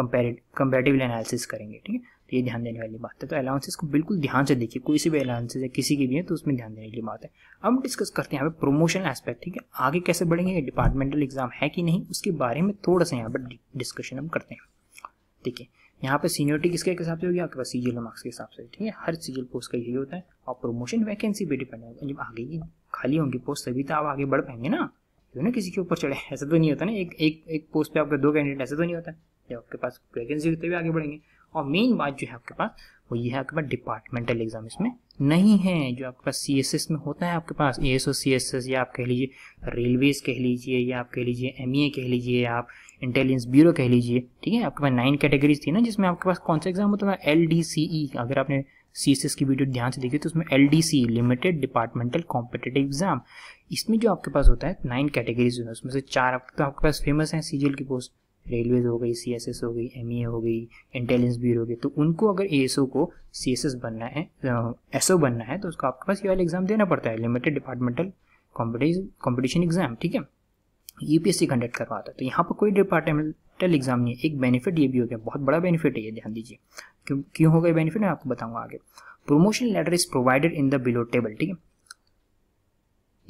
कंपेरेटिव एनालिसिस करेंगे ठीक है तो ये ध्यान देने वाली बात है तो अलाउंसेस को बिल्कुल ध्यान से देखिए कोई सी भी अलाउंसेज है किसी की भी है तो उसमें ध्यान देने की बात है अब डिस्कस करते हैं यहाँ पे प्रमोशन एस्पेक्ट ठीक है आगे कैसे बढ़ेंगे डिपार्टमेंटल एग्जाम है कि नहीं उसके बारे में थोड़ा सा यहाँ पर डिस्कशन हम करते हैं ठीक है यहाँ पे सीनियरिटी किसके हिसाब से होगी आपके पास सीजियल मार्क्स के हिसाब से ठीक है हर सीजियल पोस्ट का यही होता है और प्रमोशन वैकेंसी पे डिपेंड है जब आगे की खाली होंगी पोस्ट तभी तो आप आगे बढ़ पाएंगे ना क्यों ना किसी के ऊपर चढ़े ऐसा तो नहीं होता ना एक एक एक पोस्ट पे आपका दो कैंडिडेट ऐसा तो नहीं होता जब आपके पास वैकेंसी होते आगे बढ़ेंगे और मेन बात जो है आपके पास वो ये है आपके पास डिपार्टमेंटल एग्जाम इसमें नहीं है जो आपके पास सी में होता है आपके पास A S O C S S या आप कह लीजिए रेलवेज कह लीजिए या आप कह लीजिए एम ई ए कह लीजिए आप इंटेलिजेंस ब्यूरो कह लीजिए ठीक है आपके पास नाइन कैटेगरीज थी ना जिसमें आपके पास कौन सा एग्जाम होता है एल डी सी ई अगर आपने सी एस एस की वीडियो ध्यान से देखी तो उसमें L D C limited departmental competitive exam इसमें जो आपके पास होता है नाइन कैटेगरीज उसमें से चार तो आपके पास फेमस हैं सी जी एल की पोस्ट रेलवेज हो गई सी हो गई एम e हो गई इंटेलिजेंस ब्यूरो हो गई तो उनको अगर ए को सी बनना है एस uh, बनना है तो उसको आपके पास ये वाला एग्जाम देना पड़ता है लिमिटेड डिपार्टमेंटल कॉम्पिटिशन एग्जाम ठीक है यूपीएससी कंडक्ट करवाता है तो यहाँ पर कोई डिपार्टमेंटल एग्जाम नहीं है एक बेनिफिट ये भी हो गया बहुत बड़ा बेनिफिट है ये ध्यान दीजिए क्यों क्यों हो गया बेनिफिट मैं आपको बताऊंगा आगे promotion letter is provided in the below table ठीक है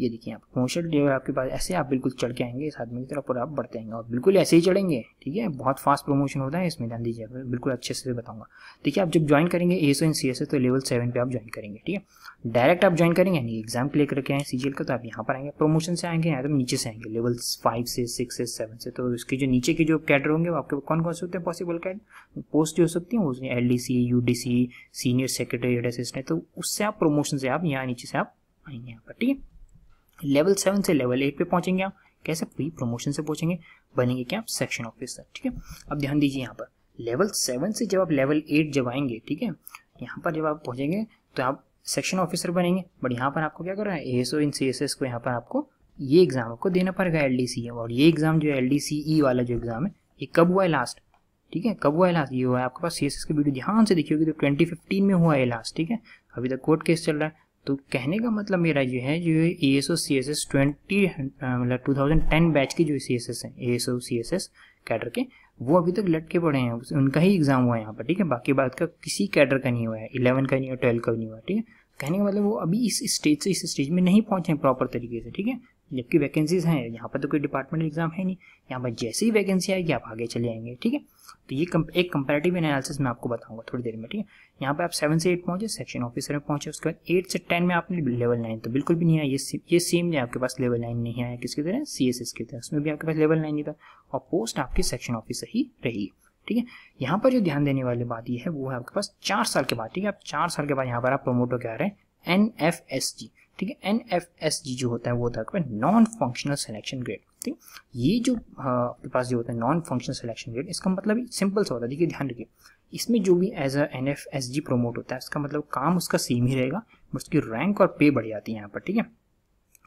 ये देखिए आप मोशन जो है आपके पास ऐसे आप बिल्कुल चढ़ के आएंगे इस आदमी की तरफ और आप बढ़ते आएंगे और बिल्कुल ऐसे ही चढ़ेंगे ठीक है बहुत फास्ट प्रमोशन होता है इसमें ध्यान दीजिए बिल्कुल अच्छे से बताऊंगा देखिए आप जब ज्वाइन करेंगे A SO and C S तो लेवल सेवन पे आप ज्वाइन करेंगे ठीक है डायरेक्ट आप ज्वाइन करेंगे यानी एग्जाम क्लियर करके आए सी का तो आप यहाँ पर आएंगे प्रमोशन से आएंगे या तो नीचे से आएंगे लेवल फाइव से सिक्स से सेवन से तो इसके जो नीचे के जो कैडर होंगे वो आपके कौन कौन से होते हैं पॉसिबल कैड पोस्ट जो हो सकती है उसमें L D C U D C senior secretary assistant तो उससे आप प्रमोशन से आप यहाँ नीचे से आप आएंगे यहाँ पर ठीक है लेवल सेवन से लेवल एट पे पहुंचेंगे आप कैसे प्री प्रमोशन से पहुंचेंगे बनेंगे क्या आप सेक्शन ऑफिसर ठीक है अब ध्यान दीजिए यहाँ पर लेवल सेवन से जब आप लेवल एट जब आएंगे ठीक है यहाँ पर जब आप पहुंचेंगे तो आप सेक्शन ऑफिसर बनेंगे बट यहाँ पर आपको क्या कर रहा है एएसओ इन एस को यहाँ पर आपको ये एग्जाम आपको देना पड़ेगा एल e. और ये एग्जाम जो एल ई e वाला जो एग्जाम है ये कब हुआ है लास्ट ठीक है कब हुआ है लास्ट ये हुआ है आपके पास सी एस की वीडियो ध्यान से देखिए तो ट्वेंटी फिफ्टीन में हुआ है लास्ट ठीक है अभी तक कोर्ट केस चल रहा है तो कहने का मतलब मेरा ये है uh, मतलब जो A S O C S S twenty मतलब टू थाउजेंड टेन बैच के जो सी एस एस हैं A S O C S S cadre के वो अभी तक लटके पड़े हैं उनका ही एग्जाम हुआ है यहाँ पर ठीक है बाकी बात का किसी कैडर का नहीं हुआ है इलेवन का नहीं हुआ ट्वेल्व का नहीं हुआ ठीक है कहने का मतलब वो अभी इस स्टेज से इस स्टेज में नहीं पहुँचे हैं प्रॉपर तरीके से ठीक है जबकि वैकेंसीज हैं यहाँ पर तो कोई डिपार्टमेंटल एग्जाम है नहीं यहाँ पर जैसे ही वैकेंसी आएगी आप आगे चले जाएंगे ठीक है तो ये कम, एक कंपेरेटिव एनालिसिस मैं आपको बताऊंगा थोड़ी देर में ठीक है यहाँ पे आप सेवन से एट पहुंचे सेक्शन ऑफिसर में पहुंचे उसके बाद एट से टेन में आपने लेवल नाइन तो बिल्कुल भी नहीं आया ये सेम है आपके पास लेवल नाइन नहीं आया किसके तरह सी एस एस की तरह उसमें भी आपके पास लेवल नाइन नहीं था और पोस्ट आपकी सेक्शन ऑफिसर ही रही ठीक है यहाँ पर जो ध्यान देने वाली बात यह है वो है आपके पास चार साल के बाद ठीक है आप चार साल के बाद यहाँ पर आप प्रमोट होकर आ रहे हैं एन एफ एस जी ठीक है एन एफ एस जी जो होता है वो होता है नॉन फंक्शनल सिलेक्शन ग्रेड ठीक ये जो हाँ, आपके पास जो होता है नॉन फंक्शनल सिलेक्शन रेट इसका मतलब सिंपल सा होता है देखिए ध्यान रखिए इसमें जो भी as a N F S G promote होता है इसका मतलब काम उसका सेम ही रहेगा बट उसकी रैंक और पे बढ़ जाती है यहाँ पर ठीक है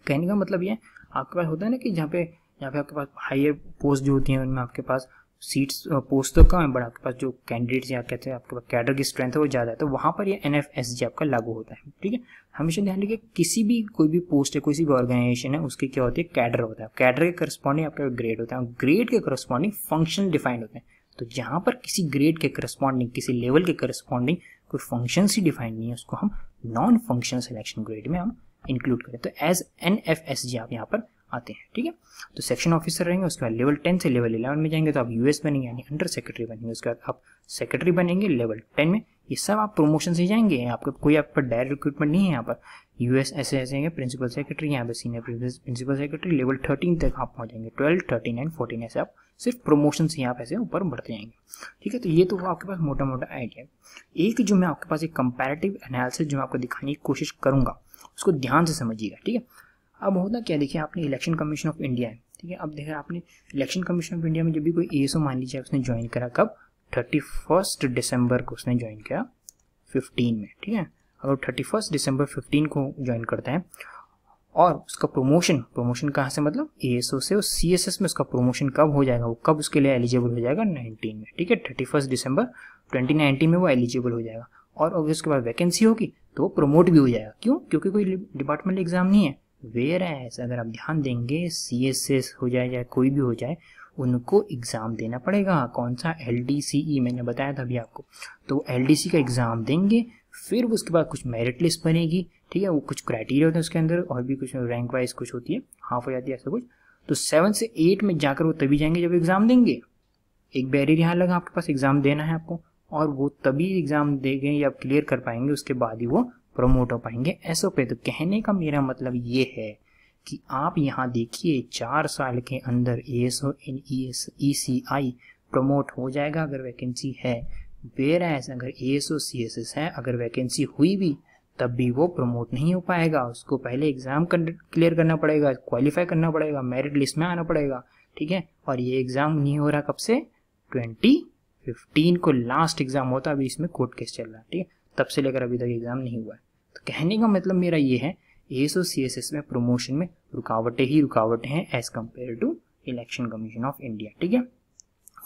कहने का मतलब ये आपके पास होता है ना कि जहाँ पे यहाँ पे आपके पास हायर पोस्ट जो होती हैं उनमें आपके पास सीट्स पोस्ट तो कम है बट आपके पास जो कैंडिडेट्स या कहते हैं आपके पास कैडर की स्ट्रेंथ है वो ज़्यादा है तो वहाँ पर ये एन आपका लागू होता है ठीक है हमेशा ध्यान रखिए किसी भी कोई भी पोस्ट है किसी भी ऑर्गेनाइजेशन है उसकी क्या होती है कैडर होता है कैडर के करस्पॉन्डिंग आपका ग्रेड होता है ग्रेड के करस्पॉन्डिंग फंक्शन डिफाइंड होते हैं तो जहाँ पर किसी ग्रेड के करस्पॉन्डिंग किसी लेवल के करस्पॉन्डिंग कोई फंक्शन ही डिफाइंड नहीं है उसको हम नॉन फंक्शन सिलेक्शन ग्रेड में हम इंक्लूड करें तो as N F S G आप यहाँ पर आते हैं ठीक है तो सेक्शन ऑफिसर रहेंगे उसके बाद लेवल टेन से लेवल इलेवन में जाएंगे तो आप यूएस बनेंगे यानी अंडर सेक्रेटरी बनेंगे उसके बाद आप सेक्रेटरी बनेंगे लेवल टेन में ये सब आप प्रमोशन से जाएंगे आपका कोई आप पर डायरेक्ट रिक्रूटमेंट नहीं है यहाँ पर यूएस ऐसे ऐसे हैं प्रिंसिपल सेक्रेटरी यहाँ पे senior principal secretary level thirteen तक आप पहुँच जाएंगे ट्वेल्व थर्टीन एंड फोर्टीन ऐसे आप सिर्फ प्रमोशन से यहाँ पैसे ऊपर बढ़ते जाएंगे ठीक है तो ये तो आपके पास मोटा मोटा आइडिया एक जो मैं आपके पास एक कंपेरेटिव एनालिसिस जो मैं आपको दिखाने की कोशिश करूँगा उसको ध्यान से समझिएगा ठीक है अब होता क्या देखिए आपने इलेक्शन कमीशन ऑफ इंडिया है ठीक है अब देखिए आपने इलेक्शन कमीशन ऑफ इंडिया में जब भी कोई ए मान लीजिए उसने ज्वाइन करा कब थर्टी फर्स्ट दिसंबर को उसने ज्वाइन किया फिफ्टीन में ठीक है अगर थर्टी फर्स्ट दिसंबर फिफ्टीन को ज्वाइन करता है और उसका प्रमोशन प्रमोशन कहाँ से मतलब ए से और सी में उसका प्रमोशन कब हो जाएगा वो कब उसके लिए एलिजिबल हो जाएगा नाइनटीन में ठीक है thirty first December twenty nineteen में वो एलिजिबल हो जाएगा और अगर उसके बाद वैकेंसी होगी तो वो प्रमोट भी हो जाएगा क्यों क्योंकि कोई डिपार्टमेंटल एग्जाम नहीं है वेयर एज अगर आप ध्यान देंगे सी एस एस हो जाए या कोई भी हो जाए उनको एग्ज़ाम देना पड़ेगा कौन सा एल डी सी ई मैंने बताया था अभी आपको तो एल डी सी का एग्ज़ाम देंगे फिर उसके बाद कुछ मेरिट लिस्ट बनेगी ठीक है वो कुछ क्राइटेरिया होते हैं उसके अंदर और भी कुछ रैंक वाइज कुछ होती है हाफ हो जाती है ऐसा कुछ तो सेवन से एट में जाकर वो तभी जाएंगे जब एग्ज़ाम देंगे एक बैरियर यहाँ लगा आपके पास एग्ज़ाम देना है आपको और वो तभी एग्ज़ाम देंगे या क्लियर कर पाएंगे उसके बाद ही वो प्रमोट हो पाएंगे ऐसो पे तो कहने का मेरा मतलब ये है कि आप यहाँ देखिए चार साल के अंदर A S O N E S E C I promote हो जाएगा अगर वैकेंसी है वेर एस अगर A S O C S S है अगर वैकेंसी हुई भी तब भी वो प्रमोट नहीं हो पाएगा उसको पहले एग्ज़ाम क्लियर करना पड़ेगा क्वालिफाई करना पड़ेगा मेरिट लिस्ट में आना पड़ेगा ठीक है और ये एग्ज़ाम नहीं हो रहा कब से ट्वेंटी फिफ्टीन को लास्ट एग्ज़ाम होता अभी इसमें कोर्ट केस चल रहा है ठीक है तब से लेकर अभी तक एग्ज़ाम नहीं हुआ है तो कहने का मतलब मेरा ये है S O C S S में प्रमोशन में रुकावटें ही रुकावटें हैं as compared to Election commission of India ठीक है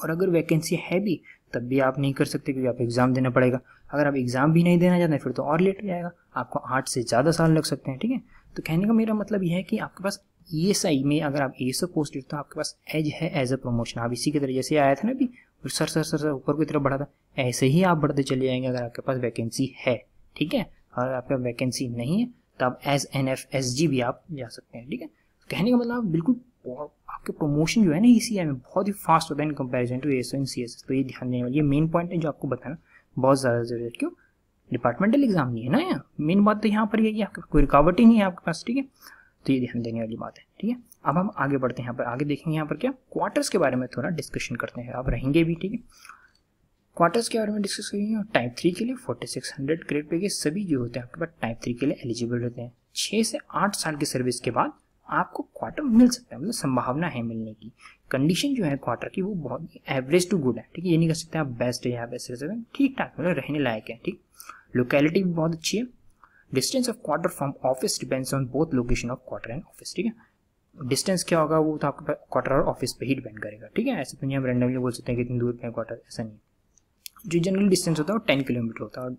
और अगर वैकेंसी है भी तब भी आप नहीं कर सकते क्योंकि आप एग्ज़ाम देना पड़ेगा अगर आप एग्ज़ाम भी नहीं देना चाहते फिर तो और लेट हो जाएगा आपको आठ से ज़्यादा साल लग सकते हैं ठीक है तो कहने का मेरा मतलब यह है कि आपके पास ई एस आई में अगर आप ए एस लिखते हैं आपके पास एज है एज ए प्रमोशन आप इसी की तरह जैसे आया था ना अभी सर सर सर सर ऊपर की तरफ बढ़ा था ऐसे ही आप बढ़ते चले जाएंगे अगर आपके पास वैकेंसी है ठीक है अगर आपके वैकेंसी नहीं है तो आप as N F S G भी आप जा सकते हैं ठीक है तो कहने का मतलब बिल्कुल आपके प्रमोशन जो है ना ई सी आई में बहुत ही फास्ट होता है in comparison to S N C S तो ये ध्यान देने वाली मेन पॉइंट है जो आपको बताना बहुत ज़्यादा जरूरी है क्यों डिपार्टमेंटल एग्जाम नहीं है ना यहाँ मेन बात तो यहाँ पर यही है आपके कोई रुकावट ही नहीं है आपके पास ठीक है तो ये ध्यान देने वाली बात है ठीक है अब हम आगे बढ़ते हैं यहाँ पर आगे देखेंगे यहाँ पर क्या क्वार्टर्स के बारे में थोड़ा डिस्कशन करते हैं आप रहेंगे भी ठीक है क्वार्टर्स के बारे में डिस्कस करेंगे और टाइप थ्री के लिए forty six hundred grade pay के सभी जो होते हैं आपके पास टाइप थ्री के लिए एलिजिबल रहते हैं छः से आठ साल की सर्विस के बाद आपको क्वार्टर मिल सकता है मतलब संभावना है मिलने की कंडीशन जो है क्वार्टर की वो बहुत एवरेज टू गुड है ठीक है ये नहीं कह सकते आप बेस्ट है या बेस्ट रिजर्व ठीक ठाक मतलब रहने लायक है ठीक लोकेलिटी भी बहुत अच्छी है distance of quarter from office depends on both location of quarter and office ठीक है डिस्टेंस क्या होगा वो तो आपके क्वार्टर और ऑफिस पे ही डिपेंड करेगा ठीक है ऐसे तो नहीं हम रेंडमली बोल सकते हैं कितनी दूर पे क्वार्टर ऐसा नहीं जो जनरल डिस्टेंस होता है वो टेन किलोमीटर होता है और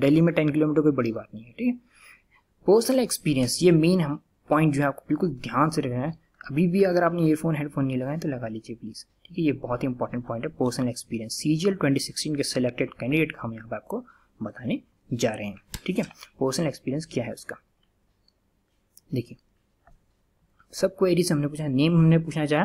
दिल्ली में टेन किलोमीटर कोई बड़ी बात नहीं है ठीक है पर्सनल एक्सपीरियंस ये मेन हम पॉइंट जो है आपको बिल्कुल ध्यान से रखना है अभी भी अगर आपने ईयरफोन हेडफोन नहीं लगाए तो लगा लीजिए प्लीज़ ठीक है ये बहुत ही इंपॉर्टेंट पॉइंट है personal experience C G L twenty के सिलेक्टेड कैंडिडेट हम यहाँ पर आपको बताने जा रहे हैं ठीक है पर्सनल एक्सपीरियंस क्या है उसका देखिए सब क्वेरीज हमने पूछा नेम हमने पूछना चाहा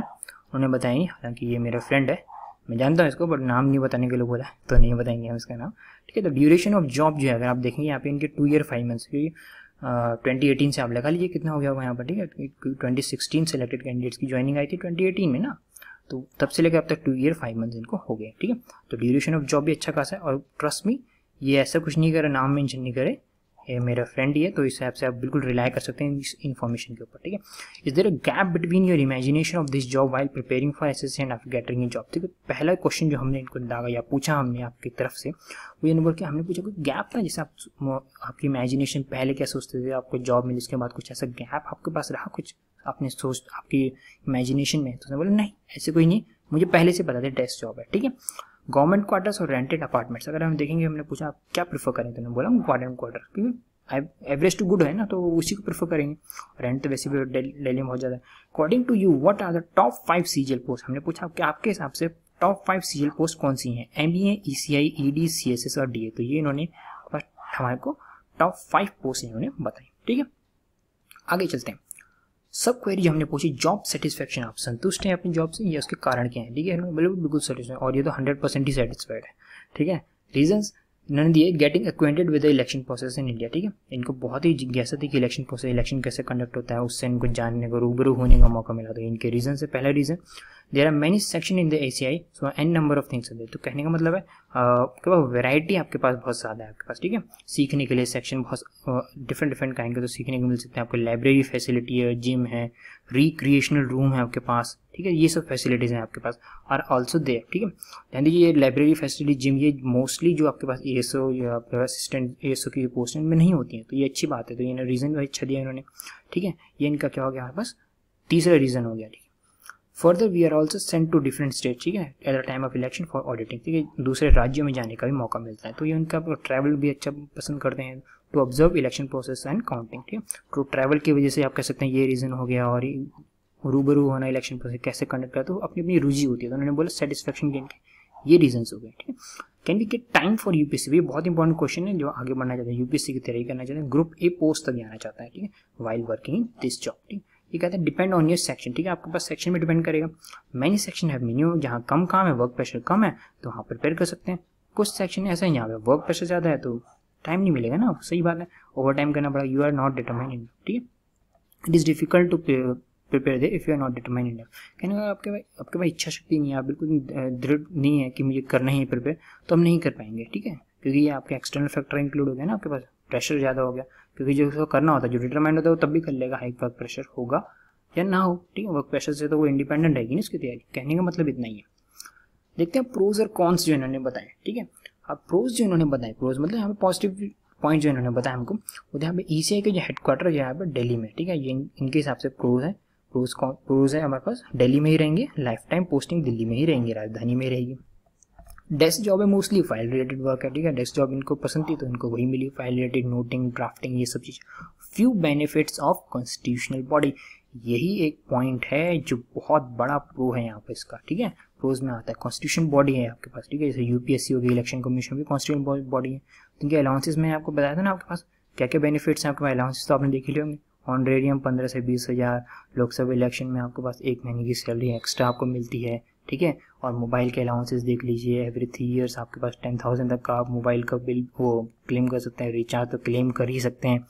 उन्होंने बताया नहीं हालांकि ये मेरा फ्रेंड है मैं जानता हूँ इसको बट नाम नहीं बताने के लिए बोला है तो नहीं बताएंगे हम इसका नाम ठीक है तो ड्यूरेशन ऑफ जॉब जो है अगर आप देखेंगे यहाँ पे इनके टू ईयर फाइव मंथ्स क्योंकि ट्वेंटी एटीन से आप लगा लीजिए कितना हो गया होगा यहाँ पर ठीक है ट्वेंटी सिक्सटीन सेलेक्टेड कैंडिडेट्स की ज्वाइनिंग आई थी ट्वेंटी एटीन में ना तो तब से लेकर अब तक टू ईयर फाइव मंथ्स इनको हो गए ठीक है तो ड्यूरेशन ऑफ जॉब भी अच्छा खासा है और ट्रस्ट मी ये ऐसा कुछ नहीं करे नाम मैंशन नहीं करे ये मेरा फ्रेंड ही है तो इस ऐप से आप बिल्कुल रिलाई कर सकते हैं इस इन्फॉर्मेशन के ऊपर ठीक है is there a gap between your imagination of this job while preparing for S S and after getting job ठीक है पहला क्वेश्चन जो हमने इनको दागा या पूछा हमने आपकी तरफ से वो ये नंबर के हमने पूछा कोई गैप था जैसे आप आपकी इमेजिनेशन पहले क्या सोचते थे आपको जॉब मिली उसके बाद कुछ ऐसा गैप आपके पास रहा कुछ आपने सोच आपकी इमेजिनेशन में तो उसने बोला नहीं ऐसे कोई नहीं मुझे पहले से पता था डेस्क जॉब है ठीक है गवर्नमेंट क्वार्टर्स और रेंटेड अपार्टमेंट्स अगर हम देखेंगे हमने पूछा आप क्या प्रीफर करें तो बोला हूँ गवर्नमेंट क्वार्टर क्योंकि एवरेज टू गुड है ना तो उसी को प्रीफर करेंगे रेंट तो वैसे भी डेली में बहुत ज्यादा है according to you what are the top five CGL post हमने पूछा कि आपके हिसाब से टॉप फाइव सीजीएल पोस्ट कौन सी हैं M B A E C I E D C S S और डी ए तो ये इन्होंने हमारे को टॉप फाइव पोस्ट इन्होंने बताई ठीक है आगे चलते हैं सब क्वेरी हमने पूछी जॉब सेटिस्फेक्शन आप संतुष्ट हैं अपनी जॉब से या उसके कारण क्या है ठीक है बिल्कुल बिल्कुल सेटिस्फाइड और ये तो हंड्रेड परसेंट ही सेटिस्फाइड है ठीक है रीजंस इन्होंने दिए getting acquainted with the election process in India ठीक है इनको बहुत ही जिज्ञासा थी कि इलेक्शन प्रोसेस इलेक्शन कैसे कंडक्ट होता है उससे इनको जानने को रूबरू होने का मौका मिला था तो इनके रीज़न से पहला reason there are many section in the A C so N number of things तो कहने का मतलब है आपके पास वेराइटी आपके पास बहुत ज़्यादा है आपके पास ठीक है सीखने के लिए सेक्शन बहुत डिफरेंट डिफरेंट काइंड के तो सीखने को मिल सकते हैं आपको लाइब्रेरी फैसिलिटी है जिम है रिक्रिएशनल रूम है आपके पास ठीक है ये सब फैसिलिटीज़ हैं आपके पास और ऑल्सो देर ठीक है ध्यान दीजिए ये लाइब्रेरी फैसिलिटी जिम ये मोस्टली जो आपके पास ए एस ओ आपके असिस्टेंट ए एस ओ की पोस्ट में नहीं होती है तो ये अच्छी बात है तो ये रीज़न अच्छा दिया इन्होंने ठीक है ये इनका क्या हो गया हमारे पास तीसरा रीज़न हो गया ठीक है further we are also send to different state ठीक है at the time of election for auditing ठीक है दूसरे राज्यों में जाने का भी मौका मिलता है तो ये उनका ट्रैवल भी अच्छा पसंद करते हैं to observe election process and counting ठीक है तो ट्रैवल की वजह से आप कह सकते हैं ये रीज़न हो गया और रूबरू होना इलेक्शन प्रोसेस कैसे कंडक्ट करते तो अपनी अपनी रुझी होती है तो उन्होंने बोला सेटिस्फेक्शन गेन के ये रीजन हो गए ठीक है can be get time for C भी बहुत इंपॉर्टेंट क्वेश्चन है जो आगे बढ़ना चाहते हैं सी की तैयारी करना चाहते हैं ग्रुप ए पोस्ट तक जाना चाहता है ठीक है वाइल वर्किंग दिस जॉब ठीक है ये कहता है डिपेंड ऑन योर सेक्शन ठीक है आपके पास सेक्शन में डिपेंड करेगा मैनी सेक्शन है मेन्यू जहाँ कम काम है वर्क प्रेशर कम है तो वहाँ प्रिपेयर कर सकते हैं कुछ सेक्शन ऐसे है यहाँ पे वर्क प्रेशर ज़्यादा है तो टाइम नहीं मिलेगा ना सही बात है ओवर टाइम करना पड़ा यू आर नॉट डिटरमाइंड ठीक है it is difficult to prepare they if you are not determined कहने का मतलब आपके भाई आपके पास इच्छा शक्ति नहीं है आप बिल्कुल दृढ़ नहीं है कि मुझे करना ही प्रिपेयर तो हम नहीं कर पाएंगे ठीक है क्योंकि ये आपके एक्सटर्नल फैक्टर इंक्लूड हो गया ना आपके पास प्रेशर ज़्यादा हो गया क्योंकि जो उसको करना होता है जो डिटरमाइंड होता है वो तब भी कर लेगा हाई वर्क प्रेशर होगा या ना हो ठीक है वर्क प्रेशर से तो वो इंडिपेंडेंट रहेगी ना इसकी तैयारी कहने का मतलब इतना ही है देखते हैं प्रोज और कॉन्स जो इन्होंने बताए ठीक है अब प्रोज जो इन्होंने बताए प्रोज मतलब यहाँ पे पॉजिटिव पॉइंट जो इन्होंने बताया हमको वो तो यहाँ पे ई e के जो हेडक्वार्टर जो है यहाँ पे डेली में ठीक है ये इनके हिसाब से प्रोज है प्रोज प्रोज है हमारे पास डेली में ही रहेंगे लाइफ टाइम पोस्टिंग दिल्ली में ही रहेंगे राजधानी में ही रहेगी डेस्क जॉब है मोस्टली फाइल रिलेटेड वर्क है ठीक है डेस्क जॉब इनको पसंद थी तो इनको वही मिली फाइल रिलेटेड नोटिंग ड्राफ्टिंग ये सब चीज़ few benefits of constitutional body यही एक पॉइंट है जो बहुत बड़ा प्रो है यहाँ पे इसका ठीक है प्रोज में आता है कॉन्स्टिट्यूशन बॉडी है आपके पास ठीक है जैसे यूपीएससी हो गई इलेक्शन कमीशन भी कॉन्स्टिट्यूशन बॉडी है तो इनके अलाउंसेज में आपको बताया था ना आपके पास क्या क्या बेनिफिट्स हैं आपके पास अलाउंसेज तो आपने देखे लिए होंगे ऑनरेडियम पंद्रह से बीस हज़ार लोकसभा इलेक्शन में आपके पास एक महीने की सैलरी एक्स्ट्रा आपको मिलती है ठीक है और मोबाइल के अलाउंसेस देख लीजिए एवरी थ्री ईयर्स आपके पास टेन थाउजेंड तक का आप मोबाइल का बिल वो क्लेम कर सकते हैं रिचार्ज तो क्लेम कर ही सकते हैं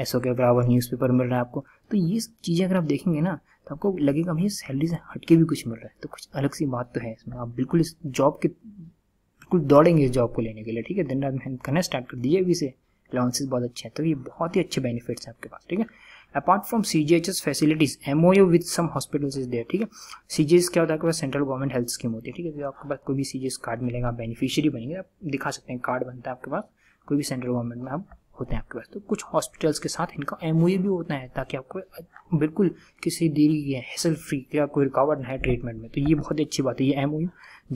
ऐसो के बराबर न्यूज़पेपर मिल रहा है आपको तो ये चीज़ें अगर आप देखेंगे ना तो आपको लगेगा भैया सैलरी से हटके भी कुछ मिल रहा है तो कुछ अलग सी बात तो है इसमें आप बिल्कुल इस जॉब के बिल्कुल दौड़ेंगे इस जॉब को लेने के लिए ठीक है दिन रात मेहनत करना स्टार्ट कर दीजिए अभी से अलाउंसेज बहुत अच्छे हैं तो ये बहुत ही अच्छे बेनिफिट्स हैं आपके पास ठीक है apart from C G H S facilities M O U with some hospitals is there ठीक है सी जी एस क्या होता है आपके पास सेंट्रल गवर्नमेंट हेल्थ स्कीम होती है ठीक है जो आपके पास कोई भी सी जी एस कार्ड मिलेगा आप बेनिफिशियरी बनेंगे आप दिखा सकते हैं कार्ड बनता है आपके पास कोई भी सेंट्रल गवर्नमेंट में आप होते हैं आपके पास तो कुछ हॉस्पिटल्स के साथ इनका एम भी होता है ताकि आपको बिल्कुल किसी देरी है हैसल फ्री या आपको रुकावट ना है ट्रीटमेंट में तो ये बहुत अच्छी बात है ये एम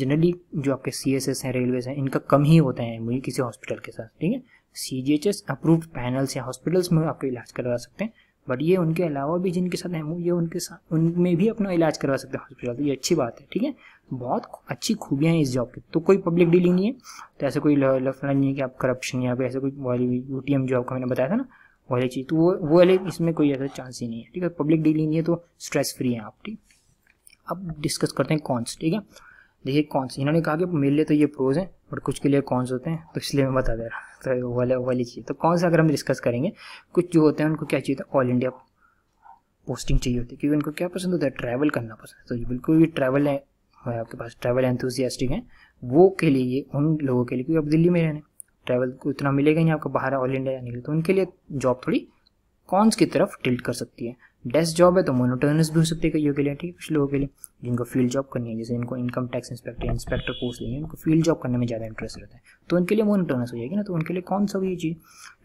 जनरली जो आपके सी एस एस हैं रेलवेज हैं इनका कम ही होता है एम किसी हॉस्पिटल के साथ ठीक है C G H S approved panels या हॉस्पिटल्स में आपको इलाज करवा सकते हैं बट ये उनके अलावा भी जिनके साथ हैं ये उनके साथ उनमें भी अपना इलाज करवा सकते हैं हॉस्पिटल तो ये अच्छी बात है ठीक है बहुत अच्छी खूबियाँ हैं इस जॉब की तो कोई पब्लिक डीलिंग नहीं है तो ऐसा कोई लफड़ा नहीं है कि आप करप्शन या फिर ऐसा कोई वाली यू टी एम जॉब का मैंने बताया था ना वाली चीज़ तो वो वो वाले इसमें कोई ऐसा चांस ही नहीं है ठीक है पब्लिक डीलिंग नहीं है तो स्ट्रेस फ्री हैं आप ठीक अब डिस्कस करते हैं कॉन्स ठीक है देखिए कॉन्स इन्होंने कहा कि मेरे लिए तो ये प्रोज हैं बट कुछ के लिए कॉन्स होते हैं तो इसलिए मैं बता दे रहा वाले वाली चाहिए तो कौन सा अगर हम डिस्कस करेंगे कुछ जो होते हैं उनको क्या चाहिए ऑल इंडिया पोस्टिंग चाहिए होती है क्योंकि उनको क्या पसंद होता है ट्रैवल करना पसंद तो बिल्कुल भी ट्रैवल है आपके पास ट्रैवल एंथुजियास्टिक हैं वो के लिए ये उन लोगों के लिए क्योंकि आप दिल्ली में रहने ट्रैवल को इतना मिलेगा नहीं आपको बाहर ऑल इंडिया जाने के लिए तो उनके लिए जॉब थोड़ी कौनस की तरफ टिल्ट कर सकती है डेस्क जॉब है तो मोनोटोनस भी हो सकती है कईयों के लिए ठीक है कुछ लोगों के लिए जिनको फील्ड जॉब करनी है जैसे इनको income tax inspector inspector course लेंगे उनको फील्ड जॉब करने में ज़्यादा इंटरेस्ट रहता है तो उनके लिए मोनोटोनस हो जाएगी ना तो उनके लिए कौन सा हुई चीज़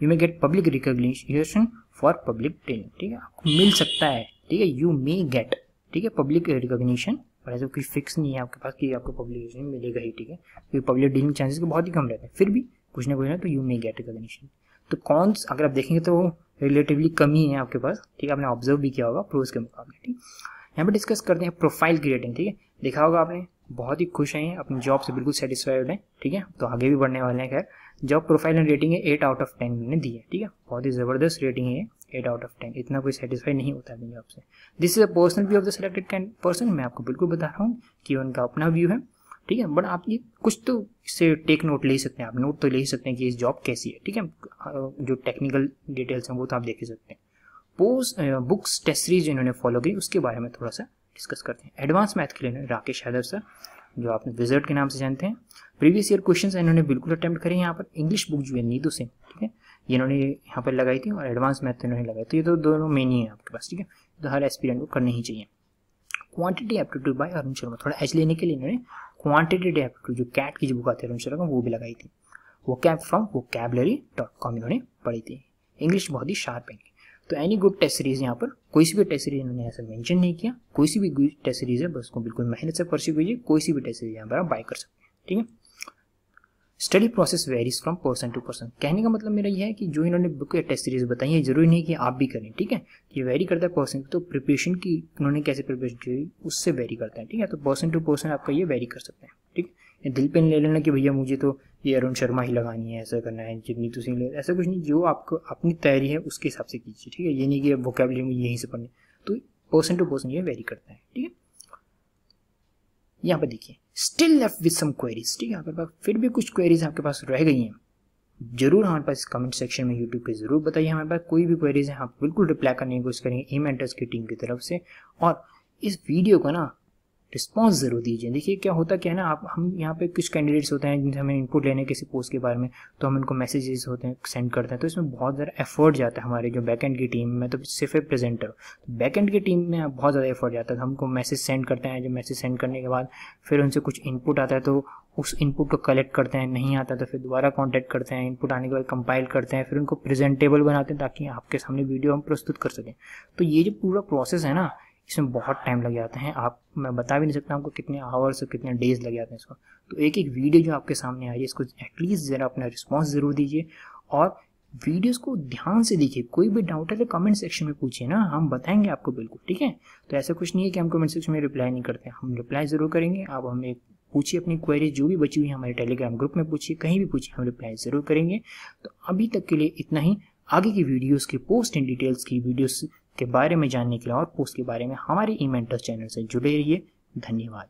you may get public recognition for public training ठीक है आपको मिल सकता है ठीक है यू मे गेट ठीक है पब्लिक रिकोगशन और ऐसा कुछ फिक्स नहीं है आपके पास कि आपको पब्लिक रिकोगशन मिलेगा ही ठीक है क्योंकि पब्लिक डीलिंग चांसेस के बहुत ही कम रहते हैं फिर भी कुछ ना कुछ ना तो यू मे गेट रिकोगशन तो कौन अगर आप देखेंगे तो रिलेटिवली कम ही है आपके पास ठीक है आपने ऑब्जर्व भी किया होगा प्रोज के मुकाबले ठीक यहाँ पर डिस्कस करते हैं प्रोफाइल क्रिएटिंग ठीक है देखा होगा आपने बहुत ही खुश हैं अपनी जॉब से बिल्कुल सेटिस्फाइड हैं ठीक है तो आगे भी बढ़ने वाले हैं खैर जॉब प्रोफाइल एंड रेटिंग है एट आउट ऑफ टेन ने दी है ठीक है बहुत ही ज़बरदस्त रेटिंग है एट आउट ऑफ टेन इतना कोई सेटिस्फाई नहीं होता है जॉब से this is a personal view of the selected person मैं आपको बिल्कुल बता रहा हूँ कि उनका अपना व्यू है ठीक है बट आप ये कुछ तो इससे टेक नोट ले सकते हैं आप नोट तो ले ही सकते हैं कि इस जॉब कैसी है ठीक है जो टेक्निकल डिटेल्स हैं वो तो आप देख ही सकते हैं पोज बुक्स टेस्ट सीरीज इन्होंने फॉलो की उसके बारे में थोड़ा सा डिस्कस करते हैं एडवांस मैथ के लिए राकेश यादव सर जो आप विजर्ट के नाम से जानते हैं प्रीवियस ईयर क्वेश्चन इन्होंने बिल्कुल अटैम्प्ट करें यहाँ पर इंग्लिश बुक जो है नीतू से ठीक है इन्होंने यहाँ पर लगाई थी और एडवांस मैथ इन्होंने लगाई थी ये तो दोनों मेन ही है आपके पास ठीक है तो हर एक्सपीरियंट को करनी ही चाहिए quantitative aptitude by Arun Sharma थोड़ा एज लेने के लिए इन्होंने क्वांटिटेटिव टू जो कैट की जो बुक आती है वो भी लगाई थी वो कैब फ्रॉम वो कैबलरी डॉट कॉम इन्होंने पढ़ी थी इंग्लिश बहुत ही शार्प है तो एनी गुड टेस्ट सीरीज यहाँ पर कोई सी भी टेस्ट सीरीज इन्होंने ऐसा मैंशन नहीं किया कोई सी भी टेस्ट सीरीज है बस उसको बिल्कुल मेहनत से परस्यू कीजिए कोई सी भी टेस्ट सीरीज यहाँ पर आप बाय कर सकते हैं ठीक है study process varies from person to person कहने का मतलब मेरा यह है कि जो इन्होंने बुक या टेस्ट सीरीज बताई है जरूरी नहीं कि आप भी करें ठीक है ये वेरी करता है पर्सन तो प्रिपरेशन की उन्होंने कैसे प्रिपरेशन की उससे वेरी करता है ठीक है तो पर्सन टू पर्सन आपका ये वेरी कर सकते हैं ठीक है दिल पे ले लेना कि भैया मुझे तो ये अरुण शर्मा ही लगानी है ऐसा करना है जितनी तुम ले ऐसा कुछ नहीं जो आपको अपनी तैयारी है उसके हिसाब से कीजिए ठीक है ये नहीं कि आप वोकेबलरी में यहीं से पढ़ने तो पर्सन टू पर्सन ये वेरी करता है ठीक है यहाँ पर देखिए still left with some queries ठीक है आपके पास फिर भी कुछ क्वेरीज आपके पास रह गई हैं जरूर हमारे पास कमेंट सेक्शन में यूट्यूब पे ज़रूर बताइए हमारे पास कोई भी क्वेरीज हैं आप बिल्कुल रिप्लाई करने की कोशिश करेंगे ई मेंटर्स की टीम की तरफ से और इस वीडियो को ना रिस्पॉन्स ज़रूर दीजिए देखिए क्या होता क्या है ना आप हम यहाँ पे कुछ कैंडिडेट्स होते हैं जिनसे हमें इनपुट लेने किसी पोस्ट के बारे में तो हम इनको मैसेजेस होते हैं सेंड करते हैं तो इसमें बहुत ज़्यादा एफर्ट जाता है हमारे जो बैकएंड की टीम में तो सिर्फ एक प्रेजेंटर तो बैकएंड की टीम में बहुत ज़्यादा एफर्ट जाता है तो हमको मैसेज सेंड करते हैं जो मैसेज सेंड करने के बाद फिर उनसे कुछ इनपुट आता है तो उस इनपुट को कलेक्ट करते हैं नहीं आता तो फिर दोबारा कॉन्टैक्ट करते हैं इनपुट आने के बाद कंपाइल करते हैं फिर उनको प्रेजेंटेबल बनाते हैं ताकि आपके सामने वीडियो हम प्रस्तुत कर सकें तो ये जो पूरा प्रोसेस है ना इसमें बहुत टाइम लग जाता है आप मैं बता भी नहीं सकता आपको कितने आवर्स और कितने डेज लग जाते हैं इसको तो एक एक वीडियो जो आपके सामने आ रही है इसको एटलीस्ट ज़रा अपना रिस्पॉन्स ज़रूर दीजिए और वीडियोस को ध्यान से देखिए कोई भी डाउट है तो कमेंट सेक्शन में पूछिए ना हम बताएंगे आपको बिल्कुल ठीक है तो ऐसा कुछ नहीं है कि हम कमेंट सेक्शन में रिप्लाई नहीं करते हम रिप्लाई ज़रूर करेंगे आप हमें पूछिए अपनी क्वेरी जो भी बची हुई है हमारे टेलीग्राम ग्रुप में पूछिए कहीं भी पूछिए हम रिप्लाई ज़रूर करेंगे तो अभी तक के लिए इतना ही आगे की वीडियोज़ की पोस्ट एंड डिटेल्स की वीडियोज़ के बारे में जानने के लिए और पोस्ट के बारे में हमारे ईमेंटस चैनल से जुड़े रहिए धन्यवाद